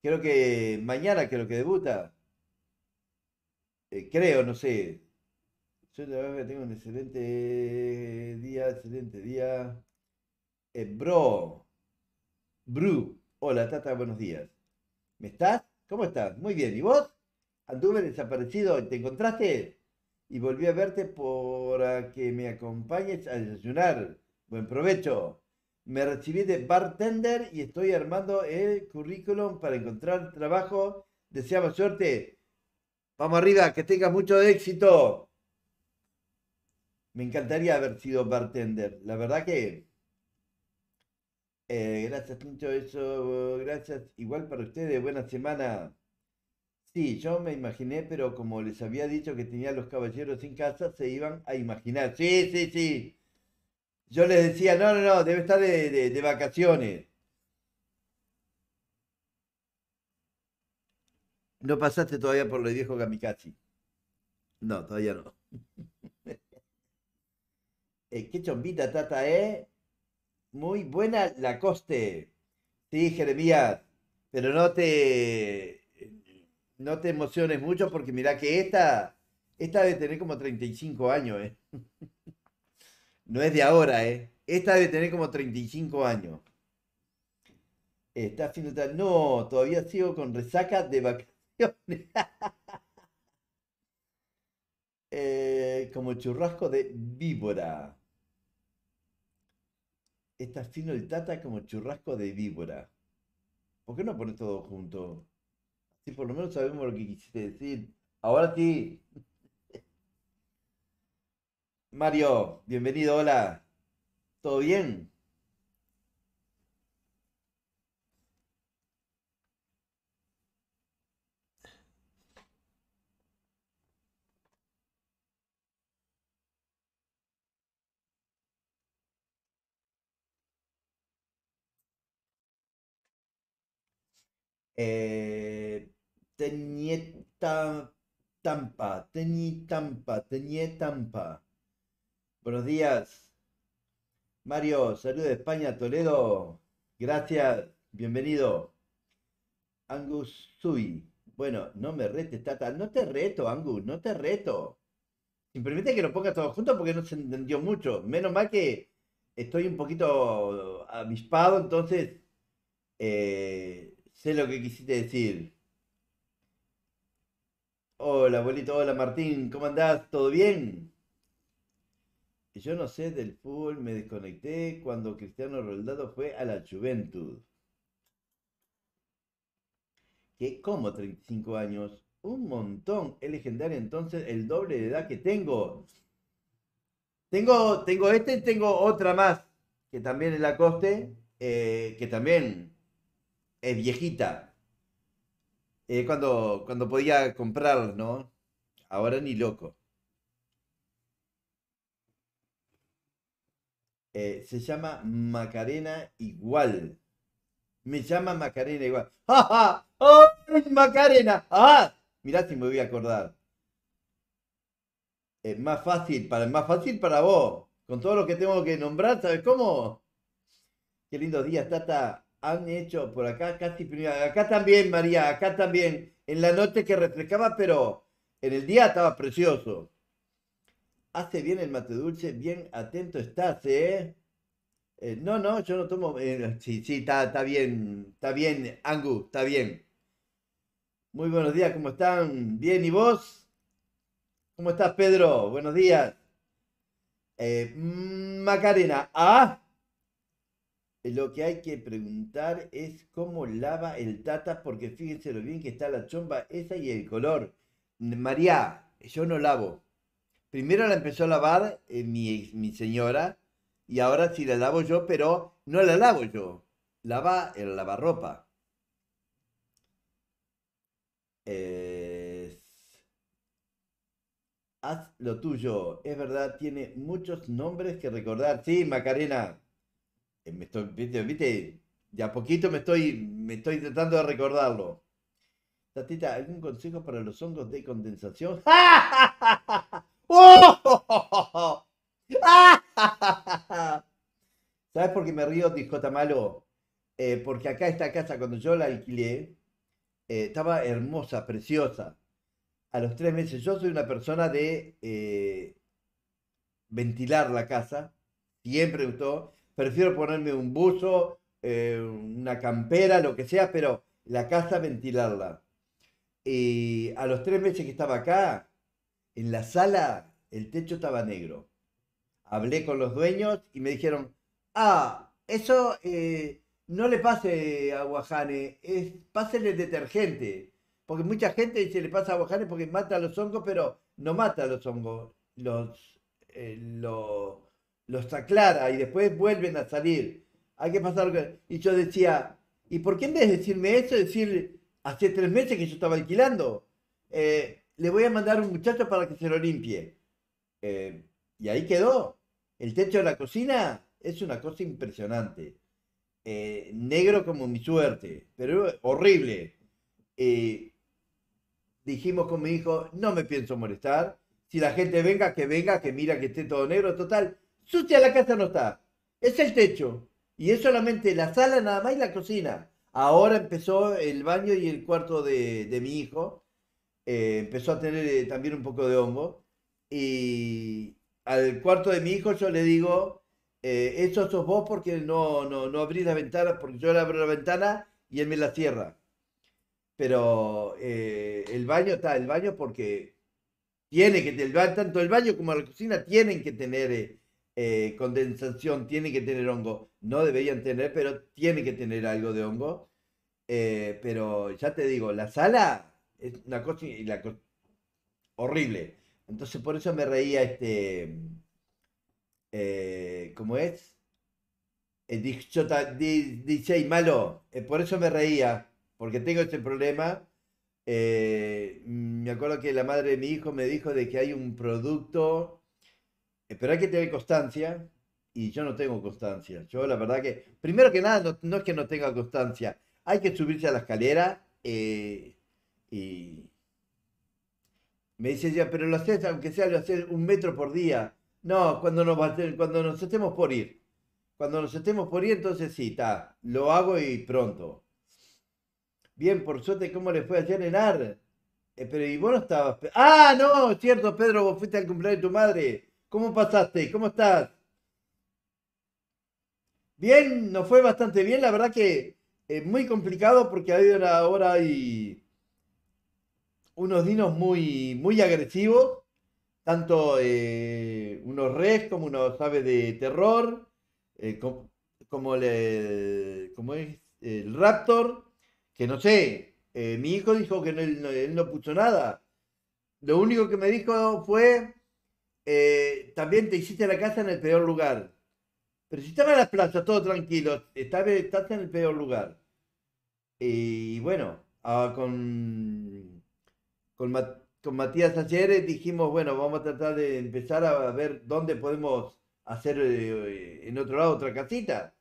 creo que mañana creo que debuta. Eh, creo, no sé. Yo tengo un excelente día, excelente día. Eh, bro. Bru. Hola, Tata, buenos días. ¿Me estás? ¿Cómo estás? Muy bien. ¿Y vos? Anduve desaparecido, ¿te encontraste? Y volví a verte para que me acompañes a desayunar. Buen provecho me recibí de bartender y estoy armando el currículum para encontrar trabajo. Deseamos suerte. Vamos arriba, que tengas mucho éxito. Me encantaría haber sido bartender. La verdad que... Eh, gracias, mucho, Eso, gracias. Igual para ustedes. Buena semana. Sí, yo me imaginé, pero como les había dicho que tenía los caballeros en casa, se iban a imaginar. Sí, sí, sí. Yo les decía, no, no, no, debe estar de, vacaciones. No pasaste todavía por los viejos kamikaze. No, todavía no. Eh, qué chombita tata, ¿eh? Muy buena la coste. Sí, Jeremías, pero no te, no te emociones mucho porque mirá que esta, esta debe tener como 35 años, ¿eh? No es de ahora, ¿eh? Esta debe tener como 35 años. Está haciendo tal. No, todavía sigo con resaca de vacaciones. Eh, como churrasco de víbora. Está fino el tata como churrasco de víbora. ¿Por qué no pones todo junto? Así por lo menos sabemos lo que quisiste decir. Ahora sí. Mario, bienvenido, hola. ¿Todo bien? Eh, Tampa, tenía Tampa, tenía Tampa. Buenos días. Mario, saludos de España, Toledo. Gracias, bienvenido. Angus Sui. Bueno, no me retes, Tata. No te reto, Angus, no te reto. Simplemente que nos pongas todos juntos porque no se entendió mucho. Menos mal que estoy un poquito avispado, entonces eh, sé lo que quisiste decir. Hola, abuelito. Hola, Martín. ¿Cómo andás? ¿Todo bien? yo no sé del fútbol, me desconecté cuando Cristiano Roldado fue a la Juventud. Que como 35 años, un montón. Es legendario entonces, el doble de edad que tengo. Tengo, tengo este y tengo otra más, que también es la coste, eh, que también es viejita. cuando, cuando podía comprar, ¿no? Ahora ni loco. Eh, se llama Macarena Igual. Me llama Macarena Igual. ¡Ja, ja! ¡Oh, Macarena! ¡Ah! Mirá si me voy a acordar. Es eh, más fácil, para, más fácil para vos. Con todo lo que tengo que nombrar, ¿sabes cómo? Qué lindos días, Tata. Han hecho por acá casi primera. Acá también, María, acá también. En la noche que refrescaba, pero en el día estaba precioso. Hace bien el mate dulce, bien atento estás, ¿eh? eh no, no, yo no tomo. Eh, sí, sí, está bien, está bien, Angu, está bien. Muy buenos días, ¿cómo están? Bien, ¿y vos? ¿Cómo estás, Pedro? Buenos días. Eh, Macarena, ¿ah? Lo que hay que preguntar es cómo lava el tata, porque fíjense lo bien que está la chomba esa y el color. María, yo no lavo. Primero la empezó a lavar eh, mi, señora y ahora sí la lavo yo, pero no la lavo yo. Lava el lavarropa. Haz lo tuyo. Es verdad, tiene muchos nombres que recordar. Sí, Macarena. Eh, me estoy, viste, de a poquito me estoy, me estoy tratando de recordarlo. Tatita, ¿algún consejo para los hongos de condensación? ¡Ja, ¿Sabes por qué me río, discota malo? Eh, porque acá esta casa, cuando yo la alquilé, eh, estaba hermosa, preciosa. A los tres meses, yo soy una persona de eh, ventilar la casa, siempre me gustó. Prefiero ponerme un buzo, una campera, lo que sea, pero la casa ventilarla. Y a los tres meses que estaba acá, en la sala el techo estaba negro. Hablé con los dueños y me dijeron, ah, eso eh, no le pase a Guajane, es, pásele detergente. Porque mucha gente dice, le pasa a Guajane porque mata a los hongos, pero no mata a los hongos. Los, eh, los aclara y después vuelven a salir. Hay que pasar... Y yo decía, ¿y por qué en vez de decirme eso, decir, hace tres meses que yo estaba alquilando? Eh, le voy a mandar un muchacho para que se lo limpie. Eh, y ahí quedó. El techo de la cocina es una cosa impresionante. Eh, negro como mi suerte, pero horrible. Eh, dijimos con mi hijo, no me pienso molestar. Si la gente venga, que venga, que mira que esté todo negro, total. Sucia la casa no está. Es el techo. Y es solamente la sala nada más y la cocina. Ahora empezó el baño y el cuarto de, mi hijo. empezó a tener también un poco de hongo y al cuarto de mi hijo yo le digo, eh, eso sos vos porque no, no, no abrís la ventana, porque yo le abro la ventana y él me la cierra. Pero eh, el baño está, el baño porque tiene que tener, tanto el baño como la cocina tienen que tener eh, eh, condensación, tienen que tener hongo. No deberían tener, pero tienen que tener algo de hongo. pero ya te digo, la sala es una cosa la horrible. Entonces por eso me reía este. Eh, ¿Cómo es? El DJ malo. Eh, por eso me reía. Porque tengo este problema. Eh, me acuerdo que la madre de mi hijo me dijo de que hay un producto. Pero hay que tener constancia. Y yo no tengo constancia. Yo la verdad que. Primero que nada, no, no es que no tenga constancia. Hay que subirse a la escalera. y me dice ella, pero lo haces, aunque sea, lo haces un metro por día. No, cuando nos, cuando nos estemos por ir. Cuando nos estemos por ir, entonces sí, está, lo hago y pronto. Bien, por suerte, ¿cómo le fue ayer en AR? Eh, pero y vos no estabas. Ah, no, cierto, Pedro, vos fuiste al cumpleaños de tu madre. ¿Cómo pasaste? ¿Cómo estás? Bien, nos fue bastante bien. La verdad que es eh, muy complicado porque ha una hora y unos dinos muy, muy agresivos, tanto eh, unos res como unos aves de terror, eh, como, el, como es el raptor, que no sé, eh, mi hijo dijo que él, no, puso nada. Lo único que me dijo fue, también te hiciste la casa en el peor lugar. Pero si estaba en las plazas, todo tranquilo, estás, en el peor lugar. Y bueno, ah, con con, Matías ayer dijimos, bueno, vamos a tratar de empezar a ver dónde podemos hacer eh, en otro lado otra casita.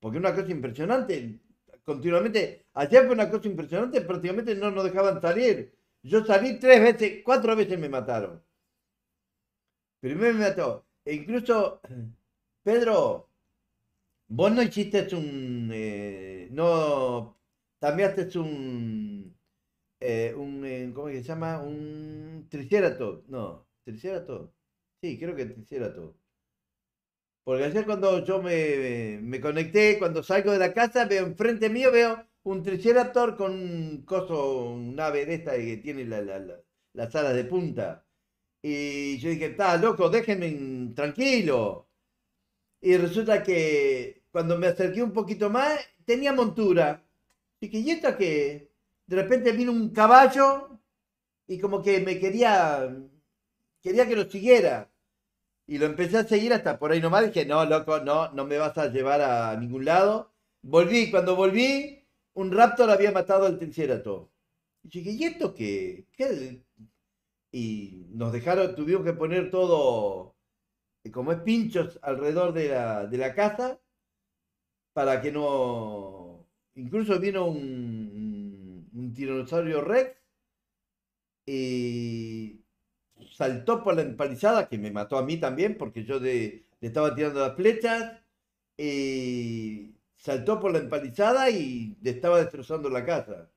Porque una cosa impresionante, continuamente, ayer fue una cosa impresionante, prácticamente no nos dejaban salir. Yo salí tres veces, cuatro veces me mataron. Primero me mató. E incluso, Pedro, vos no hiciste un... Eh, no, haces un eh, un, eh, ¿cómo se llama? Un triceratop, no, triceratop. Sí, creo que triceratop. Porque ayer cuando yo me, me, conecté, cuando salgo de la casa, veo enfrente mío, veo un triceratops con un coso, un ave de esta que tiene la, las alas de punta. Y yo dije, está loco, déjenme tranquilo. Y resulta que cuando me acerqué un poquito más, tenía montura. Y que, ¿y esto qué? de repente vino un caballo y como que me quería, quería que lo siguiera. Y lo empecé a seguir hasta por ahí nomás. Dije, no, loco, no, no me vas a llevar a ningún lado. Volví, cuando volví, un raptor había matado al triceratops. Y dije, ¿y esto qué? Y nos dejaron, tuvimos que poner todo, eh, como es pinchos alrededor de la, de la casa, para que no... Incluso vino un, tiranosaurio Rex saltó por la empalizada, que me mató a mí también, porque yo le estaba tirando las flechas, y saltó por la empalizada y le estaba destrozando la casa.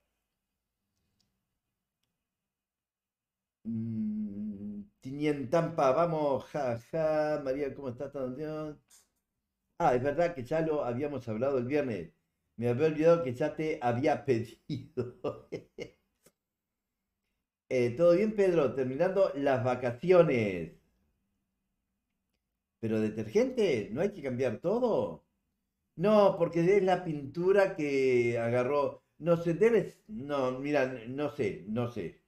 en mm, Tampa, vamos, jaja, María, ¿cómo estás? Ah, es verdad que ya lo habíamos hablado el viernes. Me había olvidado que ya te había pedido. Eh, todo bien, Pedro. Terminando las vacaciones. Pero detergente, ¿no hay que cambiar todo? No, porque es la pintura que agarró. No se debe. No, mira, no sé, no sé.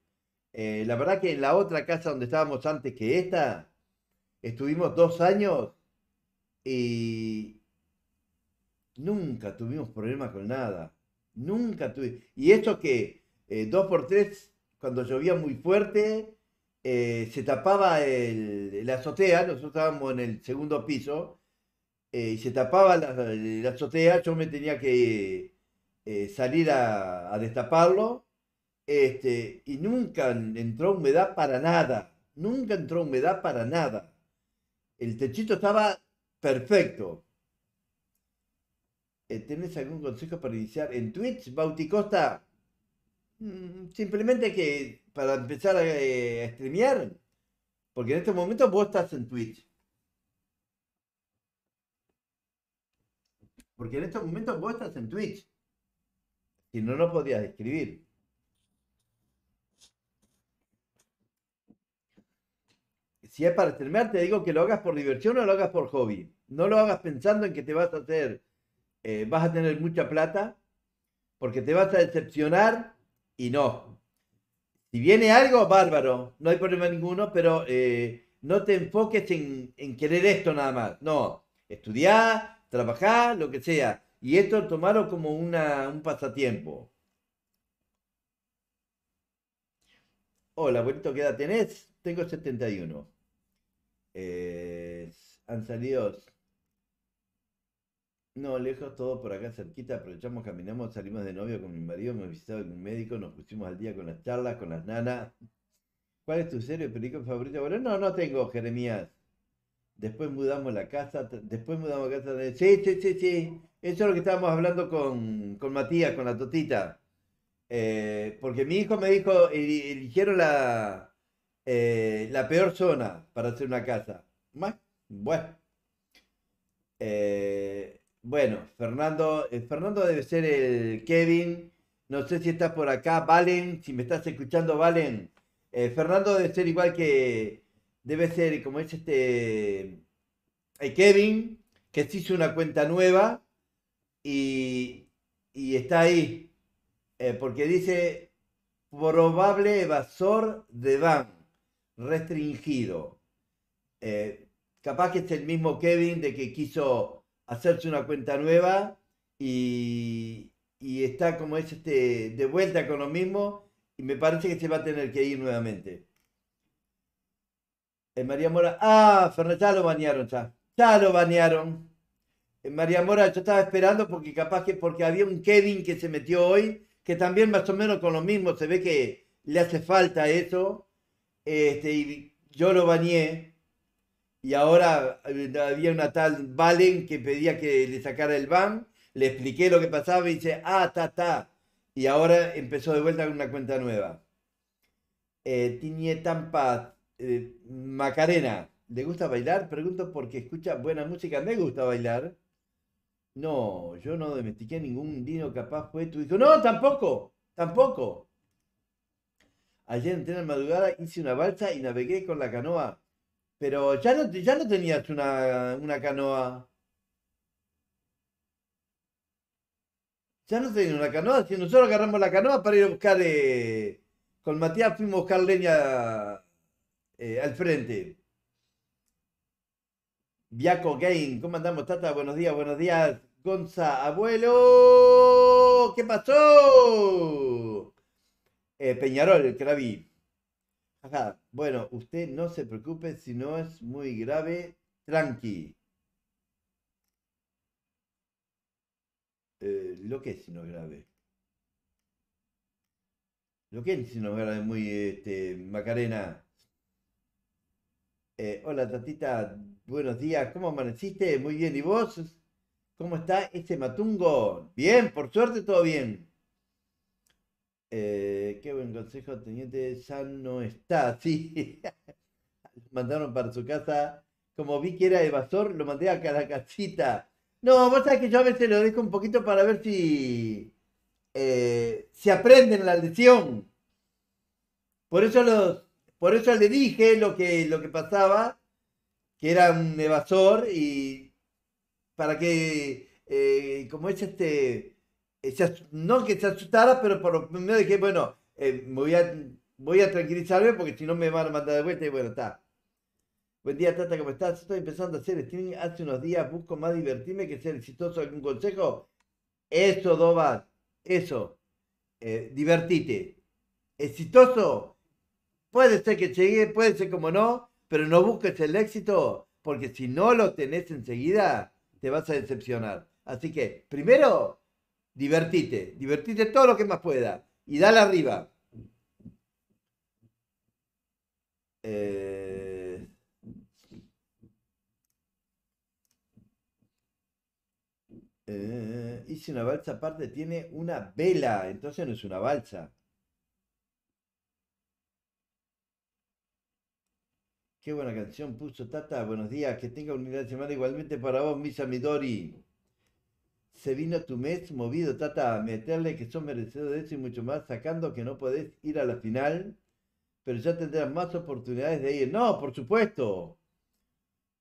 Eh, la verdad que en la otra casa donde estábamos antes que esta, estuvimos dos años y, Nunca tuvimos problemas con nada. Nunca tuve Y esto que eh, dos por tres, cuando llovía muy fuerte, eh, se tapaba el, la azotea. Nosotros estábamos en el segundo piso eh, y se tapaba la, azotea. Yo me tenía que salir a, destaparlo. Este, y nunca entró humedad para nada. Nunca entró humedad para nada. El techito estaba perfecto. Eh, ¿Tienes algún consejo para iniciar en Twitch, Bauticosta? Mm, simplemente que para empezar eh, a, streamear, porque en este momento vos estás en Twitch. Porque en estos momentos vos estás en Twitch. Si no, no podías escribir. Si es para streamear, te digo que lo hagas por diversión o lo hagas por hobby. No lo hagas pensando en que te vas a hacer eh, vas a tener mucha plata porque te vas a decepcionar y no. Si viene algo, bárbaro, no hay problema ninguno, pero eh, no te enfoques en, en, querer esto nada más. No, estudiar, trabajar, lo que sea. Y esto tomarlo como una, un pasatiempo. Hola, abuelito, ¿qué edad tenés? Tengo 71. han salido no, lejos todo por acá cerquita, aprovechamos, caminamos, salimos de novio con mi marido, me con un médico, nos pusimos al día con las charlas, con las nanas. ¿Cuál es tu serie de película favorita? Bueno, no, no tengo, Jeremías. Después mudamos la casa, después mudamos la casa Sí, sí, sí, sí. Eso es lo que estábamos hablando con, Matías, con la totita. Eh, porque mi hijo me dijo, eligieron la, eh, la peor zona para hacer una casa. bueno. Eh, bueno, Fernando, eh, Fernando debe ser el Kevin. No sé si estás por acá, Valen, si me estás escuchando, Valen. Eh, Fernando debe ser igual que, debe ser como es este, Kevin, que se hizo una cuenta nueva y, y está ahí, eh, porque dice probable evasor de ban restringido. capaz que es el mismo Kevin de que quiso hacerse una cuenta nueva y, está como es este, de vuelta con lo mismo y me parece que se va a tener que ir nuevamente. en María Mora, ah, Fernández, ya lo bañaron ya, ya lo bañaron. en María Mora, yo estaba esperando porque capaz que porque había un Kevin que se metió hoy, que también más o menos con lo mismo, se ve que le hace falta eso, este, y yo lo bañé, y ahora eh, había una tal Valen que pedía que le sacara el BAN, le expliqué lo que pasaba y dice, ah, ta, ta. Y ahora empezó de vuelta con una cuenta nueva. Eh, Tampa, eh, Macarena, ¿le gusta bailar? Pregunto porque escucha buena música, me gusta bailar. No, yo no domestiqué ningún dino capaz fue tu hijo. No, tampoco, tampoco. Ayer en la madrugada, hice una balsa y navegué con la canoa pero ya no, ya no tenías una, canoa. Ya no tenías una canoa. Si nosotros agarramos la canoa para ir a buscar. Eh, con Matías fuimos a buscar leña eh, al frente. Viaco Game, ¿cómo andamos, Tata? Buenos días, buenos días. Gonza, abuelo, ¿qué pasó? Eh, Peñarol, el vi. Bueno, usted no se preocupe si no es muy grave, tranqui. Eh, lo que es si no grave. Lo que es si no grave, muy este, Macarena. Eh, hola Tatita, buenos días, ¿cómo amaneciste? Muy bien, ¿y vos? ¿Cómo está este matungo? Bien, por suerte todo bien. Eh, qué buen consejo, teniente. Ya no está, sí. mandaron para su casa. Como vi que era evasor, lo mandé a cada casita. No, vos sabés que yo a veces lo dejo un poquito para ver si. se eh, si aprenden la lección. Por eso los. Por eso le dije lo que, lo que pasaba, que era un evasor, y para que, eh, como es este, eh, no que se asustara, pero por lo menos dije, bueno, eh, voy, a, voy a tranquilizarme porque si no me van a mandar de vuelta y bueno, está. Buen día, Tata, ¿cómo estás? Estoy empezando a hacer streaming hace unos días, busco más divertirme que ser exitoso. ¿Algún consejo? Eso, Dobas, eso. Eh, divertite. Exitoso. Puede ser que llegue, puede ser como no, pero no busques el éxito, porque si no lo tenés enseguida, te vas a decepcionar. Así que, primero, divertite, divertite todo lo que más pueda y dale arriba. Eh... y eh, si una balsa aparte tiene una vela, entonces no es una balsa. Qué buena canción puso Tata. Buenos días, que tenga un de semana igualmente para vos, mis Midori se vino tu mes movido, Tata, a meterle que son merecedores de eso y mucho más, sacando que no podés ir a la final, pero ya tendrás más oportunidades de ir. No, por supuesto.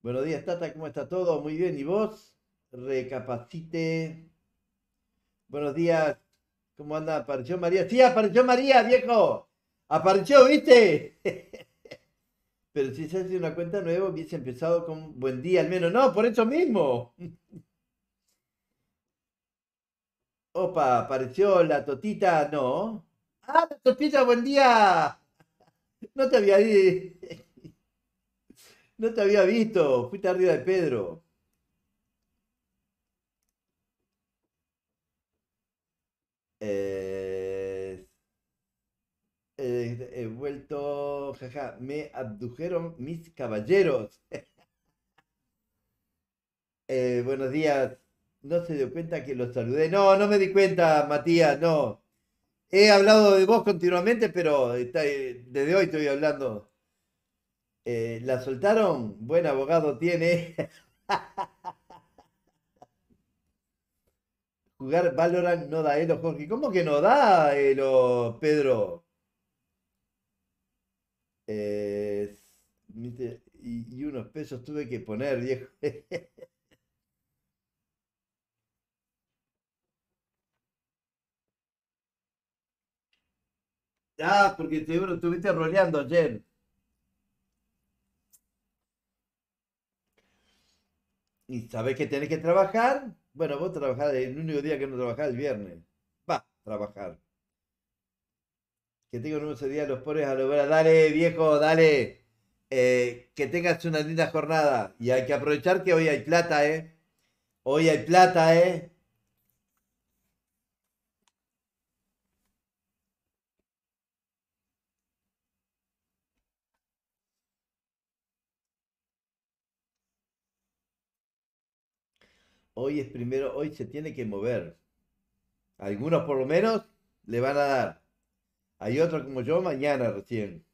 Buenos días, Tata, ¿cómo está todo? Muy bien, ¿y vos? Recapacite. Buenos días, ¿cómo anda? ¿Apareció María? Sí, apareció María, viejo. Apareció, ¿viste? Pero si se hace una cuenta nueva, hubiese empezado con buen día al menos. No, por eso mismo. Opa, apareció la totita, no. Ah, la totita, buen día. No te había no te había visto, fuiste arriba de Pedro. Eh, he vuelto, jaja, me abdujeron mis caballeros. Eh, buenos días, no se dio cuenta que lo saludé. No, no me di cuenta, Matías, no. He hablado de vos continuamente, pero eh, desde hoy estoy hablando. Eh, ¿La soltaron? Buen abogado tiene. Jugar Valorant no da Elo, ¿eh, Jorge. ¿Cómo que no da Elo, Pedro? y unos pesos tuve que poner, viejo. Ah, porque te, estuviste roleando ayer. Y sabes que tenés que trabajar. Bueno, vos trabajás, el único día que no trabajás el viernes. Va, a trabajar. Que tengan un día los pobres a lograr. Dale, viejo, dale. Eh, que tengas una linda jornada. Y hay que aprovechar que hoy hay plata, ¿eh? Hoy hay plata, ¿eh? Hoy es primero, hoy se tiene que mover. Algunos por lo menos le van a dar. Hay otros como yo mañana recién.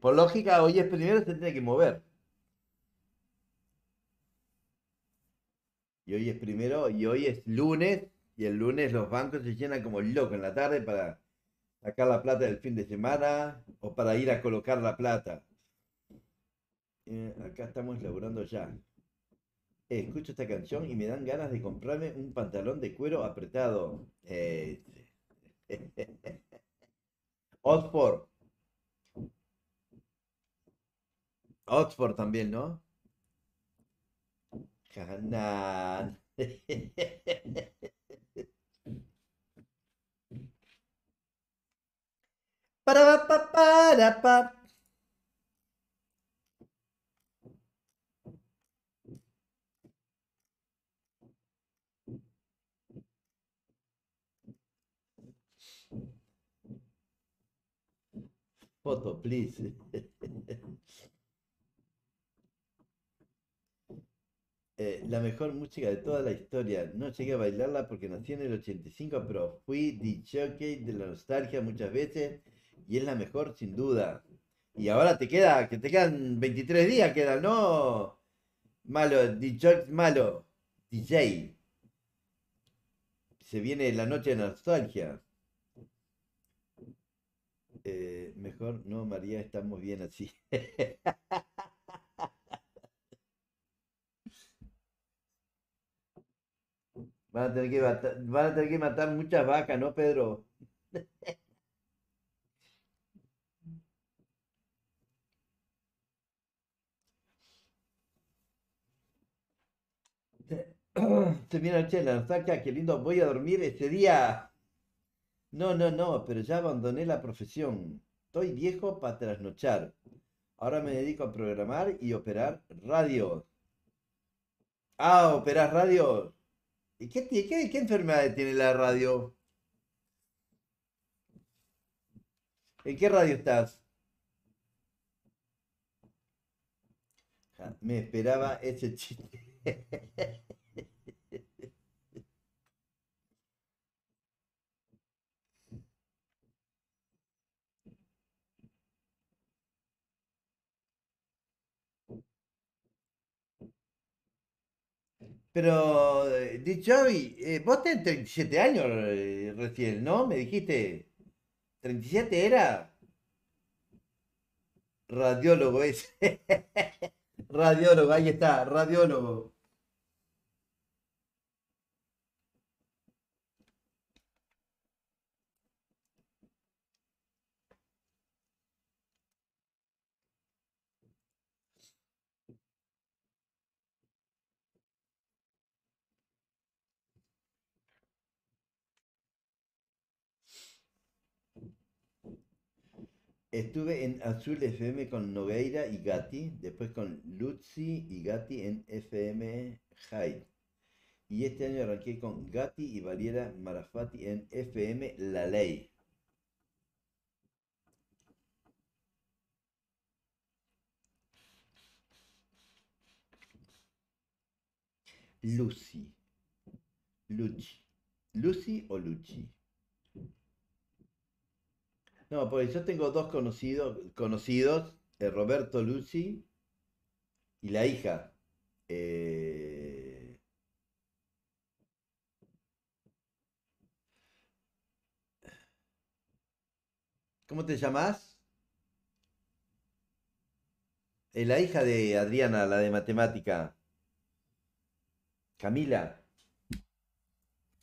por lógica, hoy es primero, se tiene que mover. Y hoy es primero, y hoy es lunes, y el lunes los bancos se llenan como locos en la tarde para sacar la plata del fin de semana o para ir a colocar la plata. Eh, acá estamos laburando ya. Eh, escucho esta canción y me dan ganas de comprarme un pantalón de cuero apretado. Eh. Oxford también, ¿no? Para pa para pa. Foto, please. Eh, la mejor música de toda la historia. No llegué a bailarla porque nací en el 85, pero fui DJ de la nostalgia muchas veces y es la mejor sin duda. Y ahora te queda, que te quedan 23 días, queda ¿no? Malo, DJ, malo, DJ. Se viene la noche de nostalgia. Eh, mejor, no, María, estamos bien así. Van a tener que matar, muchas vacas, ¿no, Pedro? Se viene el saca, qué lindo, voy a dormir este día. No, no, no, pero ya abandoné la profesión. Estoy viejo para trasnochar. Ahora me dedico a programar y operar radios. Ah, operar radios. ¿Y qué, qué, qué enfermedades tiene la radio? ¿En qué radio estás? Me esperaba ese chiste. Pero, dicho eh, vos tenés 37 años eh, recién, ¿no? Me dijiste, 37 era radiólogo ese. radiólogo, ahí está, radiólogo. Estuve en Azul FM con Nogueira y Gatti, después con Lucy y Gatti en FM Hyde. Y este año arranqué con Gatti y Valiera Marafati en FM La Ley. Lucy. Lucy, Lucy o Lucy. No, porque yo tengo dos conocidos, conocidos eh, Roberto Luci y la hija. Eh, ¿Cómo te llamas? Eh, la hija de Adriana, la de matemática. Camila.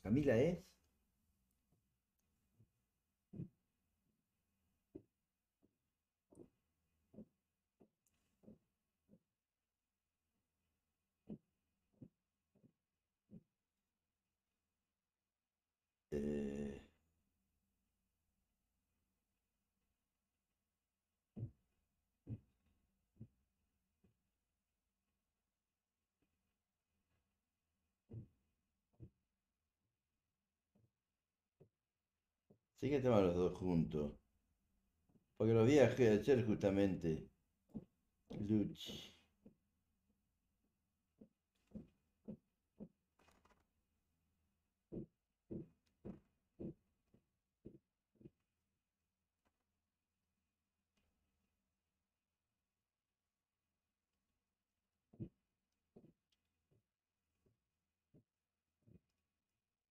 Camila, es? Sí que estamos los dos juntos. Porque los de ayer justamente. Luch.